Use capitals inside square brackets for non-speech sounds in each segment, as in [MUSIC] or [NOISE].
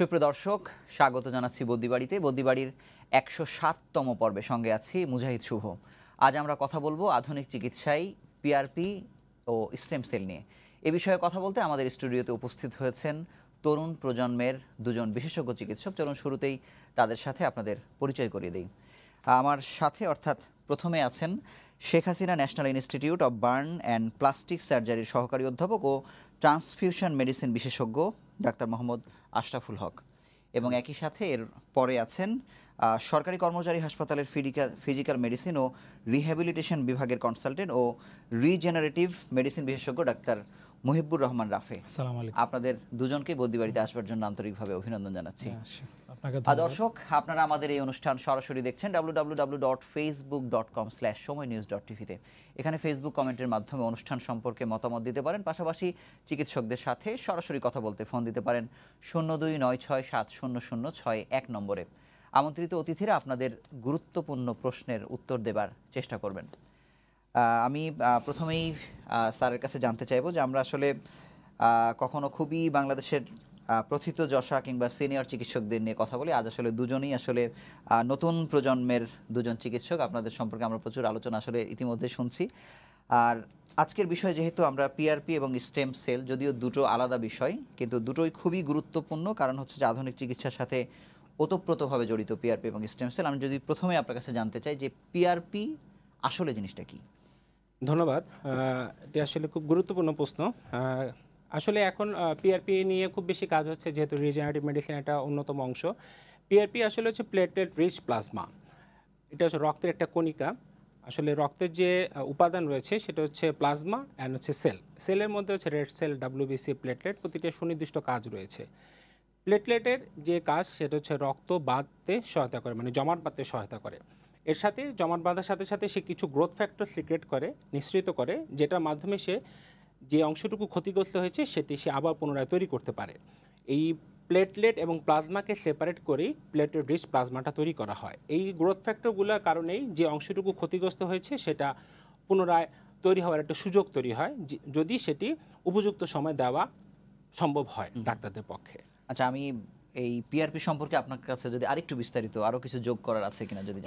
সুপ্রিয় দর্শক স্বাগত জানাচ্ছি বদ্যিবাড়িতে বদ্যিবাড়ির একশো সাততম পর্বে সঙ্গে আছি মুজাহিদ শুভ আজ আমরা কথা বলবো আধুনিক চিকিৎসায় পিআরপি ও স্টেম সেল নিয়ে এ বিষয়ে কথা বলতে আমাদের স্টুডিওতে উপস্থিত হয়েছেন তরুণ প্রজন্মের দুজন বিশেষজ্ঞ চিকিৎসক চলুন শুরুতেই তাদের সাথে আপনাদের পরিচয় করিয়ে দিই আমার সাথে অর্থাৎ প্রথমে আছেন Sheikh Hasina national institute of burn and plastic সার্জারির সহকারী অধ্যাপক ও ট্রান্সফিউশন মেডিসিন বিশেষজ্ঞ ডাক্তার মোহাম্মদ আশরাফুল হক এবং একই সাথে এর পরে আছেন সরকারি কর্মচারী হাসপাতালের ফিজিক্যাল ফিজিক্যাল মেডিসিন ও রিহ্যাবিলিটেশন বিভাগের কনসালটেন্ট ও রিজেনারেটিভ মেডিসিন বিশেষজ্ঞ ডাক্তার মুহিবুর রহমান রাফে আপনাদের দুজনকে বদিবাড়িতে আসবার জন্য আন্তরিকভাবে অভিনন্দন জানাচ্ছি হ্যাঁ, দর্শক আপনারা আমাদের এই অনুষ্ঠান সরাসরি দেখছেন www.facebook.com/সময়news.tv তে এখানে ফেসবুক কমেন্টের মাধ্যমে অনুষ্ঠান সম্পর্কে মতামত দিতে পারেন পাশাপাশি চিকিৎসকদের সাথে সরাসরি কথা বলতে ফোন দিতে পারেন শূন্য দুই নয় ছয় সাত শূন্য শূন্য ছয় এক নম্বরে আমন্ত্রিত অতিথিরা আপনাদের গুরুত্বপূর্ণ প্রশ্নের উত্তর দেবার চেষ্টা করবেন আমি প্রথমেই স্যারের কাছে জানতে চাইব যে আমরা আসলে কখনো খুবই বাংলাদেশের প্রথিত যশা কিংবা সিনিয়র চিকিৎসকদের নিয়ে কথা বলি আজ আসলে দুজনেই আসলে নতুন প্রজন্মের দুজন চিকিৎসক আপনাদের সম্পর্কে আমরা প্রচুর আলোচনা আসলে ইতিমধ্যে শুনছি আর আজকের বিষয় যেহেতু আমরা পিআরপি এবং স্টেম সেল যদিও দুটো আলাদা বিষয় কিন্তু দুটোই খুবই গুরুত্বপূর্ণ কারণ হচ্ছে যে আধুনিক চিকিৎসার সাথে ওতপ্রোতভাবে জড়িত পিআরপি এবং স্টেম সেল আমি যদি প্রথমে আপনার কাছে জানতে চাই যে পিআরপি আসলে জিনিসটা কি ধন্যবাদ এটি আসলে খুব গুরুত্বপূর্ণ প্রশ্ন আসলে এখন পিআরপি নিয়ে খুব বেশি কাজ হচ্ছে যেহেতু রিজেনারেটিভ মেডিসিন একটা অন্যতম অংশ পিআরপি আসলে হচ্ছে প্লেটলেট রিচ প্লাজমা এটা হচ্ছে রক্তের একটা কণিকা আসলে রক্তের যে উপাদান রয়েছে সেটা হচ্ছে প্লাজমা অ্যান্ড হচ্ছে সেল সেলের মধ্যে হচ্ছে রেড সেল ডাব্লিউবিসি প্লেটলেট প্রতিটা সুনির্দিষ্ট কাজ রয়েছে প্লেটলেটের যে কাজ সেটা হচ্ছে রক্ত বাঁধতে সহায়তা করে মানে জমাট বাঁধতে সহায়তা করে এর সাথে জমাট বাঁধার সাথে সাথে সে কিছু গ্রোথ ফ্যাক্টর সিক্রেট করে নিঃসৃত করে যেটার মাধ্যমে সে যে অংশটুকু ক্ষতিগ্রস্ত হয়েছে সেটি সে আবার পুনরায় তৈরি করতে পারে এই প্লেটলেট এবং প্লাজমাকে সেপারেট করেই প্লেটেড রিচ প্লাজমাটা তৈরি করা হয় এই গ্রোথ ফ্যাক্টরগুলোর কারণেই যে অংশটুকু ক্ষতিগ্রস্ত হয়েছে সেটা পুনরায় তৈরি হওয়ার একটা সুযোগ তৈরি হয় যদি সেটি উপযুক্ত সময় দেওয়া সম্ভব হয় ডাক্তারদের পক্ষে আচ্ছা আমি এই পিআরপি সম্পর্কে আপনার কাছে যদি আরেকটু বিস্তারিত আরও কিছু যোগ করার আছে কিনা যদি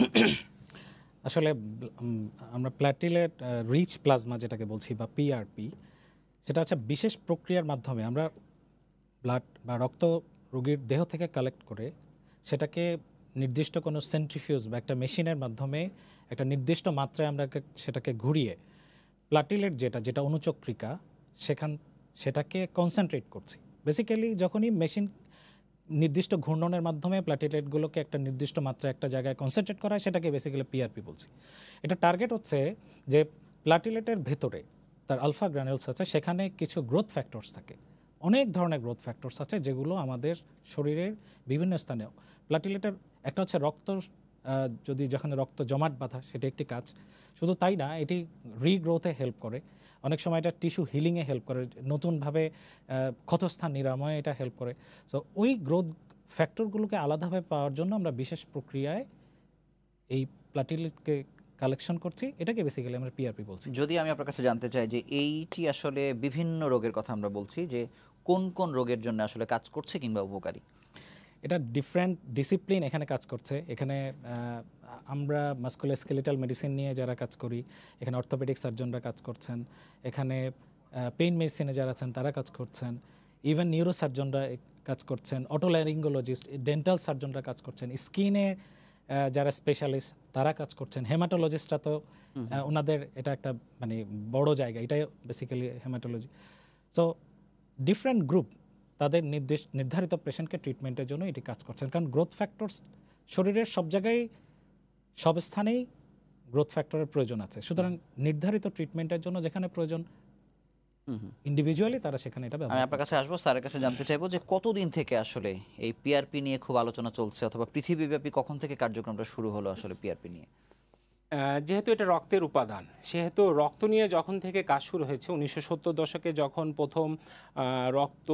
[COUGHS] আসলে আমরা প্ল্যাটিলেট রিচ প্লাজমা যেটাকে বলছি বা পিআরপি সেটা হচ্ছে বিশেষ প্রক্রিয়ার মাধ্যমে আমরা ব্লাড বা রক্ত রোগীর দেহ থেকে কালেক্ট করে সেটাকে নির্দিষ্ট কোনো সেন্ট্রিফিউজ বা একটা মেশিনের মাধ্যমে একটা নির্দিষ্ট মাত্রায় আমরা সেটাকে ঘুরিয়ে প্লাটিলেট যেটা যেটা অনুচক্রিকা সেখান সেটাকে কনসেন্ট্রেট করছি বেসিক্যালি যখনই মেশিন নির্দিষ্ট ঘূর্ণনের মাধ্যমে প্লাটিলেটগুলোকে একটা নির্দিষ্ট মাত্রায় একটা জায়গায় কনসেন্ট্রেট করা সেটাকে বেসিক্যালি পিআরপি বলছি এটা টার্গেট হচ্ছে যে প্লাটিলেটের ভেতরে তার আলফা গ্রানিউলস আছে সেখানে কিছু গ্রোথ ফ্যাক্টরস থাকে অনেক ধরনের গ্রোথ ফ্যাক্টরস আছে যেগুলো আমাদের শরীরের বিভিন্ন স্থানে প্লাটিলেটের একটা হচ্ছে রক্ত যদি যেখানে রক্ত জমাট বাঁধা সেটা একটি কাজ শুধু তাই না এটি রিগ্রোথে হেল্প করে অনেক সময় এটা টিস্যু হিলিংয়ে হেল্প করে নতুনভাবে ক্ষতস্থান নিরাময়ে এটা হেল্প করে সো ওই গ্রোথ ফ্যাক্টরগুলোকে আলাদাভাবে পাওয়ার জন্য আমরা বিশেষ প্রক্রিয়ায় এই প্লাটিলেটকে কালেকশন করছি এটাকে বেসিক্যালি আমরা পিআরপি বলছি যদি আমি আপনার কাছে জানতে চাই যে এইটি আসলে বিভিন্ন রোগের কথা আমরা বলছি যে কোন কোন রোগের জন্য আসলে কাজ করছে কিংবা উপকারী এটা ডিফারেন্ট ডিসিপ্লিন এখানে কাজ করছে এখানে আমরা মাস্কুলার স্কেলিটাল মেডিসিন নিয়ে যারা কাজ করি এখানে অর্থোপেডিক সার্জনরা কাজ করছেন এখানে পেইন মেডিসিনে যারা আছেন তারা কাজ করছেন ইভেন নিউরো সার্জনরা কাজ করছেন অটোল্যারিঙ্গোলজিস্ট ডেন্টাল সার্জনরা কাজ করছেন স্কিনে যারা স্পেশালিস্ট তারা কাজ করছেন হেমাটোলজিস্টরা তো ওনাদের এটা একটা মানে বড় জায়গা এটাই basically haematology so different group তাদের নির্দেশ নির্ধারিত পেশেন্টকে ট্রিটমেন্টের জন্য এটি কাজ করছেন কারণ গ্রোথ ফ্যাক্টরস শরীরের সব জায়গায় সব স্থানেই গ্রোথ ফ্যাক্টরের প্রয়োজন আছে সুতরাং নির্ধারিত ট্রিটমেন্টের জন্য যেখানে প্রয়োজন ইন্ডিভিজুয়ালি তারা সেখানে এটা আমি আপনার কাছে আসবো স্যারের কাছে জানতে চাইবো যে কতদিন থেকে আসলে এই পিআরপি নিয়ে খুব আলোচনা চলছে অথবা পৃথিবীব্যাপী কখন থেকে কার্যক্রমটা শুরু হলো আসলে পিআরপি নিয়ে যেহেতু এটা রক্তের উপাদান সেহেতু রক্ত নিয়ে যখন থেকে কাজ শুরু হয়েছে উনিশশো দশকে যখন প্রথম রক্ত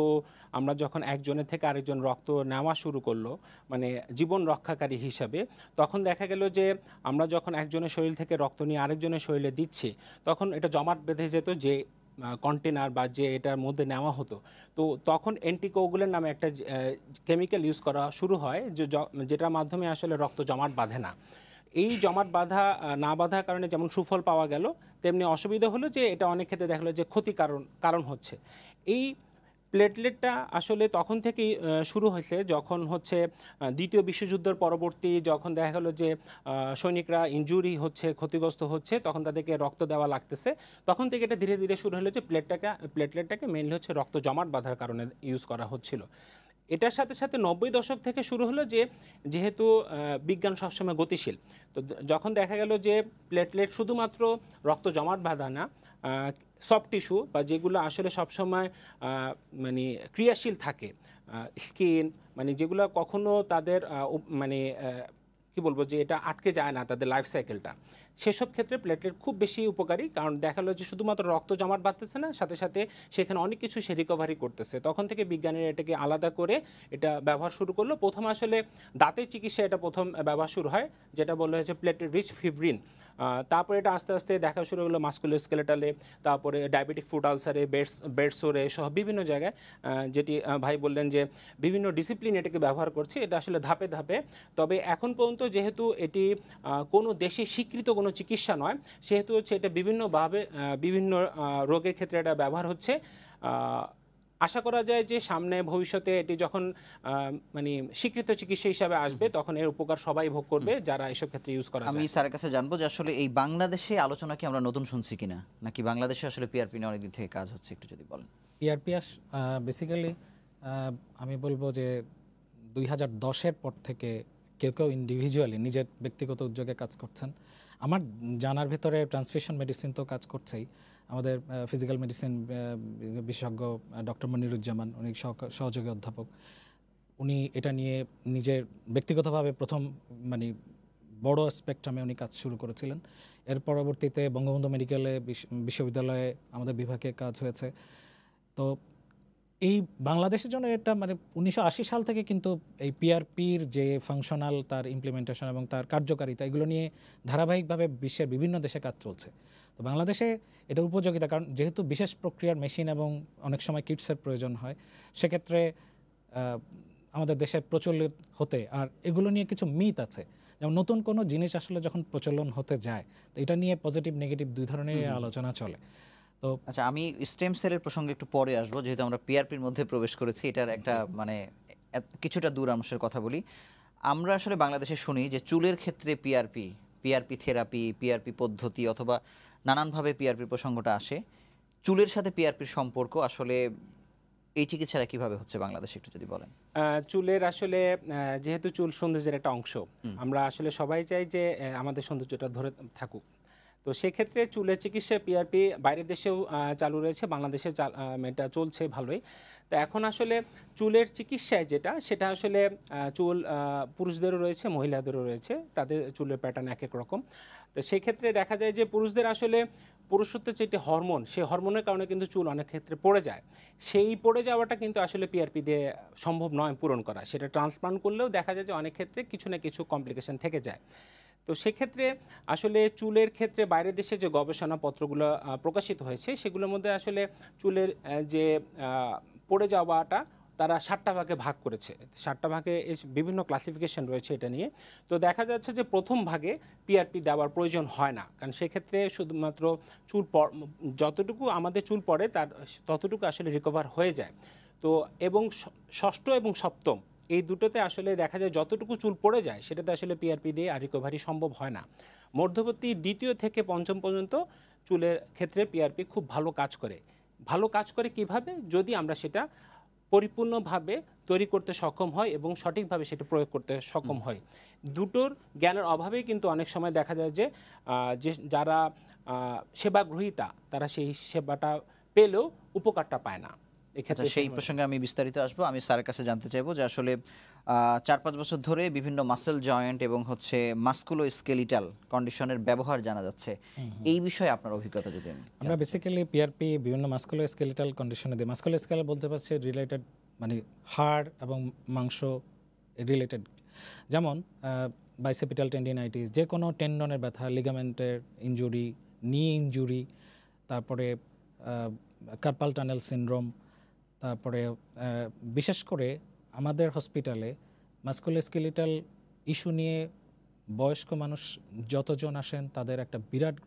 আমরা যখন একজনের থেকে আরেকজন রক্ত নেওয়া শুরু করলো মানে জীবন রক্ষাকারী হিসাবে তখন দেখা গেল যে আমরা যখন একজনের শরীর থেকে রক্ত নিয়ে আরেকজনের শরীরে দিচ্ছি তখন এটা জমাট বেঁধে যেত যে কন্টেনার বা যে এটার মধ্যে নেওয়া হতো তো তখন অ্যান্টিকোগুলের নামে একটা কেমিক্যাল ইউজ করা শুরু হয় যে যেটার মাধ্যমে আসলে রক্ত জমাট বাঁধে না এই জমাট বাঁধা না বাঁধার কারণে যেমন সুফল পাওয়া গেল তেমনি অসুবিধা হলো যে এটা অনেক ক্ষেত্রে দেখালো যে ক্ষতি কারণ কারণ হচ্ছে এই প্লেটলেটটা আসলে তখন থেকেই শুরু হয়েছে যখন হচ্ছে দ্বিতীয় বিশ্বযুদ্ধের পরবর্তী যখন দেখা গেলো যে সৈনিকরা ইঞ্জুরি হচ্ছে ক্ষতিগ্রস্ত হচ্ছে তখন তাদেরকে রক্ত দেওয়া লাগতেছে তখন থেকে এটা ধীরে ধীরে শুরু হলো যে প্লেটটাকে প্লেটলেটটাকে মেনলি হচ্ছে রক্ত জমাট বাঁধার কারণে ইউজ করা হচ্ছিল এটার সাথে সাথে নব্বই দশক থেকে শুরু হলো যে যেহেতু বিজ্ঞান সবসময় গতিশীল তো যখন দেখা গেল যে প্লেটলেট শুধুমাত্র রক্ত জমাট বাঁধা না সফট টিস্যু বা যেগুলো আসলে সবসময় মানে ক্রিয়াশীল থাকে স্কিন মানে যেগুলো কখনো তাদের মানে কি বলবো যে এটা আটকে যায় না তাদের লাইফ সাইকেলটা সেসব ক্ষেত্রে প্লেটলেট খুব বেশি উপকারী কারণ দেখা যে শুধুমাত্র রক্ত জমাট বাঁধতেছে না সাথে সাথে সেখানে অনেক কিছু সে রিকভারি করতেছে তখন থেকে বিজ্ঞানীরা এটাকে আলাদা করে এটা ব্যবহার শুরু করলো প্রথম আসলে দাঁতের চিকিৎসা এটা প্রথম ব্যবহার শুরু হয় যেটা বলা হয়েছে প্লেটলেট রিচ ফিব্রিন তারপরে এটা আস্তে আস্তে দেখা শুরু হলো মাস্কুলো স্কেলেটালে তারপরে ডায়াবেটিক ফুট আলসারে বেডস বেডসোরে সহ বিভিন্ন জায়গায় যেটি ভাই বললেন যে বিভিন্ন ডিসিপ্লিন এটাকে ব্যবহার করছে এটা আসলে ধাপে ধাপে তবে এখন পর্যন্ত যেহেতু এটি কোনো দেশে স্বীকৃত কোনো চিকিৎসা নয় সেহেতু হচ্ছে এটা বিভিন্নভাবে বিভিন্ন রোগের ক্ষেত্রে এটা ব্যবহার হচ্ছে আশা করা যায় যে সামনে ভবিষ্যতে এটি যখন মানে স্বীকৃত চিকিৎসা হিসাবে আসবে তখন এর উপকার সবাই ভোগ করবে যারা এসব ক্ষেত্রে ইউজ করা আমি স্যারের কাছে জানবো যে আসলে এই বাংলাদেশে আলোচনা কি আমরা নতুন শুনছি কিনা নাকি বাংলাদেশে আসলে পিআরপি নিয়ে অনেকদিন থেকে কাজ হচ্ছে একটু যদি বলেন পিআরপি বেসিক্যালি আমি বলবো যে দুই হাজার দশের পর থেকে কেউ কেউ ইন্ডিভিজুয়ালি নিজের ব্যক্তিগত উদ্যোগে কাজ করছেন আমার জানার ভিতরে ট্রান্সফিউশন মেডিসিন তো কাজ করছেই আমাদের ফিজিক্যাল মেডিসিন বিশেষজ্ঞ ডক্টর মনিরুজ্জামান উনি সহযোগী অধ্যাপক উনি এটা নিয়ে নিজের ব্যক্তিগতভাবে প্রথম মানে বড় স্পেকট্রামে উনি কাজ শুরু করেছিলেন এর পরবর্তীতে বঙ্গবন্ধু মেডিকেলে বিশ্ববিদ্যালয়ে আমাদের বিভাগে কাজ হয়েছে তো এই বাংলাদেশের জন্য এটা মানে উনিশশো সাল থেকে কিন্তু এই পিআরপির যে ফাংশনাল তার ইমপ্লিমেন্টেশন এবং তার কার্যকারিতা এগুলো নিয়ে ধারাবাহিকভাবে বিশ্বের বিভিন্ন দেশে কাজ চলছে তো বাংলাদেশে এটার উপযোগিতা কারণ যেহেতু বিশেষ প্রক্রিয়ার মেশিন এবং অনেক সময় কিটসের প্রয়োজন হয় সেক্ষেত্রে আমাদের দেশে প্রচলিত হতে আর এগুলো নিয়ে কিছু মিথ আছে যেমন নতুন কোনো জিনিস আসলে যখন প্রচলন হতে যায় তো এটা নিয়ে পজিটিভ নেগেটিভ দুই ধরনের আলোচনা চলে তো আচ্ছা আমি স্টেম সেলের প্রসঙ্গে একটু পরে আসবো যেহেতু আমরা পিআরপির মধ্যে প্রবেশ করেছি এটার একটা মানে কিছুটা দূর অংশের কথা বলি আমরা আসলে বাংলাদেশে শুনি যে চুলের ক্ষেত্রে পিআরপি পিআরপি থেরাপি পিআরপি পদ্ধতি অথবা নানানভাবে পিআরপি প্রসঙ্গটা আসে চুলের সাথে পিআরপির সম্পর্ক আসলে এই চিকিৎসাটা কিভাবে হচ্ছে বাংলাদেশে একটু যদি বলেন চুলের আসলে যেহেতু চুল সৌন্দর্যের একটা অংশ আমরা আসলে সবাই চাই যে আমাদের সৌন্দর্যটা ধরে থাকুক তো সেক্ষেত্রে চুলের চিকিৎসা পিআরপি বাইরের দেশেও চালু রয়েছে বাংলাদেশে এটা চলছে ভালোই তো এখন আসলে চুলের চিকিৎসায় যেটা সেটা আসলে চুল পুরুষদেরও রয়েছে মহিলাদেরও রয়েছে তাদের চুলের প্যাটার্ন এক এক রকম তো সেক্ষেত্রে দেখা যায় যে পুরুষদের আসলে পুরুষত্বের যেটি হরমোন সেই হরমোনের কারণে কিন্তু চুল অনেক ক্ষেত্রে পড়ে যায় সেই পড়ে যাওয়াটা কিন্তু আসলে পিআরপি দিয়ে সম্ভব নয় পূরণ করা সেটা ট্রান্সপ্লান্ট করলেও দেখা যায় যে অনেক ক্ষেত্রে কিছু না কিছু কমপ্লিকেশন থেকে যায় তো সেক্ষেত্রে আসলে চুলের ক্ষেত্রে বাইরের দেশে যে গবেষণাপত্রগুলো প্রকাশিত হয়েছে সেগুলোর মধ্যে আসলে চুলের যে পড়ে যাওয়াটা তারা ষাটটা ভাগে ভাগ করেছে ষাটটা ভাগে বিভিন্ন ক্লাসিফিকেশন রয়েছে এটা নিয়ে তো দেখা যাচ্ছে যে প্রথম ভাগে পিআরপি দেওয়ার প্রয়োজন হয় না কারণ সেক্ষেত্রে শুধুমাত্র চুল যতটুকু আমাদের চুল পড়ে তার ততটুকু আসলে রিকভার হয়ে যায় তো এবং ষষ্ঠ এবং সপ্তম এই দুটোতে আসলে দেখা যায় যতটুকু চুল পড়ে যায় সেটাতে আসলে পিআরপি দিয়ে আর রিকভারি সম্ভব হয় না মধ্যবর্তী দ্বিতীয় থেকে পঞ্চম পর্যন্ত চুলের ক্ষেত্রে পিআরপি খুব ভালো কাজ করে ভালো কাজ করে কিভাবে যদি আমরা সেটা পরিপূর্ণভাবে তৈরি করতে সক্ষম হয় এবং সঠিকভাবে সেটা প্রয়োগ করতে সক্ষম হয় দুটোর জ্ঞানের অভাবেই কিন্তু অনেক সময় দেখা যায় যে যে যারা সেবাগ্রহীতা তারা সেই সেবাটা পেলেও উপকারটা পায় না আচ্ছা সেই প্রসঙ্গে আমি বিস্তারিত আসবো আমি স্যারের কাছে জানতে চাইবো যে আসলে চার পাঁচ বছর ধরে বিভিন্ন মাসেল জয়েন্ট এবং হচ্ছে মাস্কুলো স্কেলিটাল কন্ডিশনের ব্যবহার জানা যাচ্ছে এই বিষয়ে আপনার অভিজ্ঞতা যদি আমরা বেসিক্যালি পিআরপি বিভিন্ন মাস্কুলো স্কেলিটাল কন্ডিশনে দিই মাস্কুলো স্কেল বলতে পারছি রিলেটেড মানে হাড় এবং মাংস রিলেটেড যেমন বাইসেপিটাল টেন্ডিনাইটিস যে কোনো টেন্ডনের ব্যথা লিগামেন্টের ইঞ্জুরি নি ইঞ্জুরি তারপরে কার্পাল টানেল সিনড্রোম তারপরে বিশেষ করে আমাদের হসপিটালে মাস্কুলোস্কেলিটাল ইস্যু নিয়ে বয়স্ক মানুষ যতজন আসেন তাদের একটা বিরাট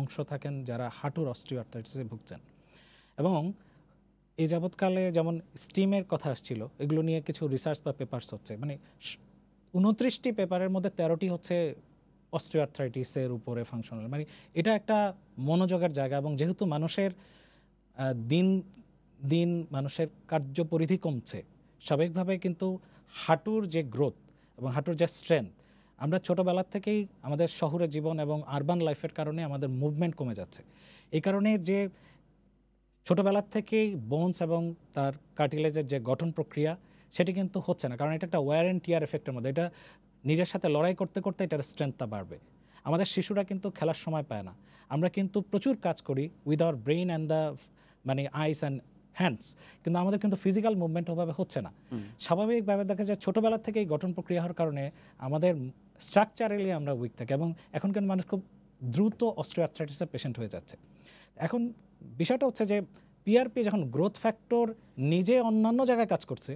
অংশ থাকেন যারা হাঁটুর অস্ট্রিওআর্থাইটিসে ভুগছেন এবং এই যাবৎকালে যেমন স্টিমের কথা আসছিল এগুলো নিয়ে কিছু রিসার্চ বা পেপার্স হচ্ছে মানে উনত্রিশটি পেপারের মধ্যে তেরোটি হচ্ছে অস্ট্রিওআর্থ্রাইটিসের উপরে ফাংশনাল মানে এটা একটা মনোযোগের জায়গা এবং যেহেতু মানুষের দিন দিন মানুষের কার্যপরিধি কমছে স্বাভাবিকভাবে কিন্তু হাঁটুর যে গ্রোথ এবং হাঁটুর যে স্ট্রেংথ আমরা ছোটোবেলার থেকেই আমাদের শহুরে জীবন এবং আরবান লাইফের কারণে আমাদের মুভমেন্ট কমে যাচ্ছে এই কারণে যে ছোটোবেলার থেকেই বোনস এবং তার কার্টিলেজের যে গঠন প্রক্রিয়া সেটি কিন্তু হচ্ছে না কারণ এটা একটা ওয়ার অ্যান্ড টিয়ার এফেক্টের মধ্যে এটা নিজের সাথে লড়াই করতে করতে এটার স্ট্রেংথটা বাড়বে আমাদের শিশুরা কিন্তু খেলার সময় পায় না আমরা কিন্তু প্রচুর কাজ করি with our brain and the মানে আইস অ্যান্ড হ্যান্ডস কিন্তু আমাদের কিন্তু ফিজিক্যাল মুভমেন্ট ওভাবে হচ্ছে না স্বাভাবিকভাবে দেখা যায় ছোটোবেলা থেকেই গঠন প্রক্রিয়া হওয়ার কারণে আমাদের স্ট্রাকচারালি আমরা উইক থাকি এবং এখনকার মানুষ খুব দ্রুত অস্ট্রিয়াথ্রাইটিসের পেশেন্ট হয়ে যাচ্ছে এখন বিষয়টা হচ্ছে যে পিআরপি যখন গ্রোথ ফ্যাক্টর নিজে অন্যান্য জায়গায় কাজ করছে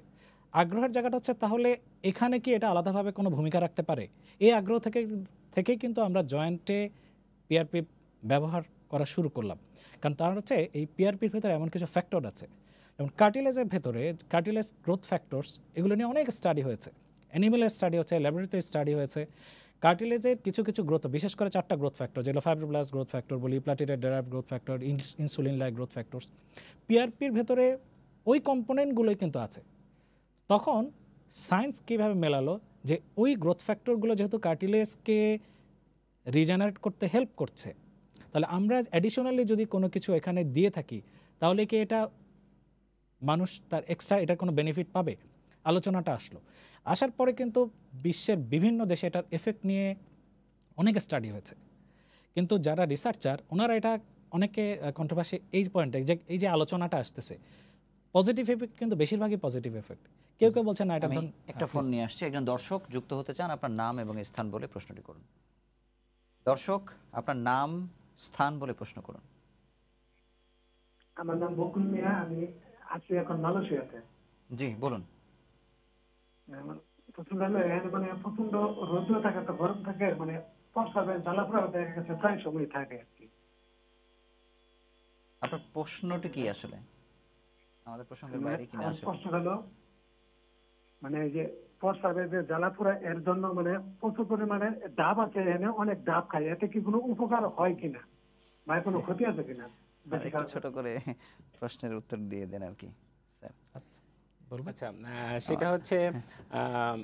আগ্রহের জায়গাটা হচ্ছে তাহলে এখানে কি এটা আলাদাভাবে কোনো ভূমিকা রাখতে পারে এই আগ্রহ থেকে থেকেই কিন্তু আমরা জয়েন্টে পিআরপি ব্যবহার করা শুরু করলাম কারণ তার হচ্ছে এই পিআরপির ভেতরে এমন কিছু ফ্যাক্টর আছে যেমন কার্টিলেজের ভেতরে কার্টিলেজ গ্রোথ ফ্যাক্টরস এগুলো নিয়ে অনেক স্টাডি হয়েছে অ্যানিমেলের স্টাডি হয়েছে ল্যাবরেটরি স্টাডি হয়েছে কার্টিলেজের কিছু কিছু গ্রোথ বিশেষ করে চারটা গ্রোথ ফ্যাক্টর যেগুলো প্লাস গ্রোথ ফ্যাক্টর বলি platelet derive growth factor insulin like growth factors পিআরপির ভেতরে ওই কম্পোনেন্টগুলোই কিন্তু আছে তখন সায়েন্স কীভাবে মেলালো যে ওই গ্রোথ ফ্যাক্টরগুলো যেহেতু কার্টিলেজকে রিজেনারেট করতে হেল্প করছে তাহলে আমরা অ্যাডিশনালি যদি কোনো কিছু এখানে দিয়ে থাকি তাহলে কি এটা মানুষ তার এক্সট্রা এটার কোনো বেনিফিট পাবে আলোচনাটা আসলো আসার পরে কিন্তু বিশ্বের বিভিন্ন দেশে এটার এফেক্ট নিয়ে অনেক স্টাডি হয়েছে কিন্তু যারা রিসার্চার ওনারা এটা অনেকে কন্ট্রোভার্সি এই পয়েন্টে যে এই যে আলোচনাটা আসতেছে পজিটিভ এফেক্ট কিন্তু বেশিরভাগই পজিটিভ এফেক্ট কেউ কেউ বলছেন না এটা আমি একটা ফোন নিয়ে আসছি একজন দর্শক যুক্ত হতে চান আপনার নাম এবং স্থান বলে প্রশ্নটি করুন দর্শক আপনার নাম স্থান বলে প্রশ্ন করুন আমার নাম বকুল মিয়া আমি আছি এখন মালয়েশিয়াতে জি বলুন প্রচন্ড মানে প্রচন্ড থাকে তো গরম থাকে মানে জ্বালা জ্বালাপড়া দেখা গেছে প্রায় সময় থাকে আর কি আপনার প্রশ্নটি কি আসলে আমাদের প্রসঙ্গের বাইরে আসলে প্রশ্ন হলো মানে যে কষ্ট হবে যে জ্বালাপুরা এর জন্য মানে প্রচুর পরিমাণে ডাব আছে এনে অনেক ডাব খায় এতে কি কোনো উপকার হয় কিনা মানে কোনো ক্ষতি আছে কিনা হ্যাঁ, ছোট করে প্রশ্নের উত্তর দিয়ে দেন আর কি স্যার আচ্ছা, আচ্ছা সেটা হচ্ছে হ্যাঁ।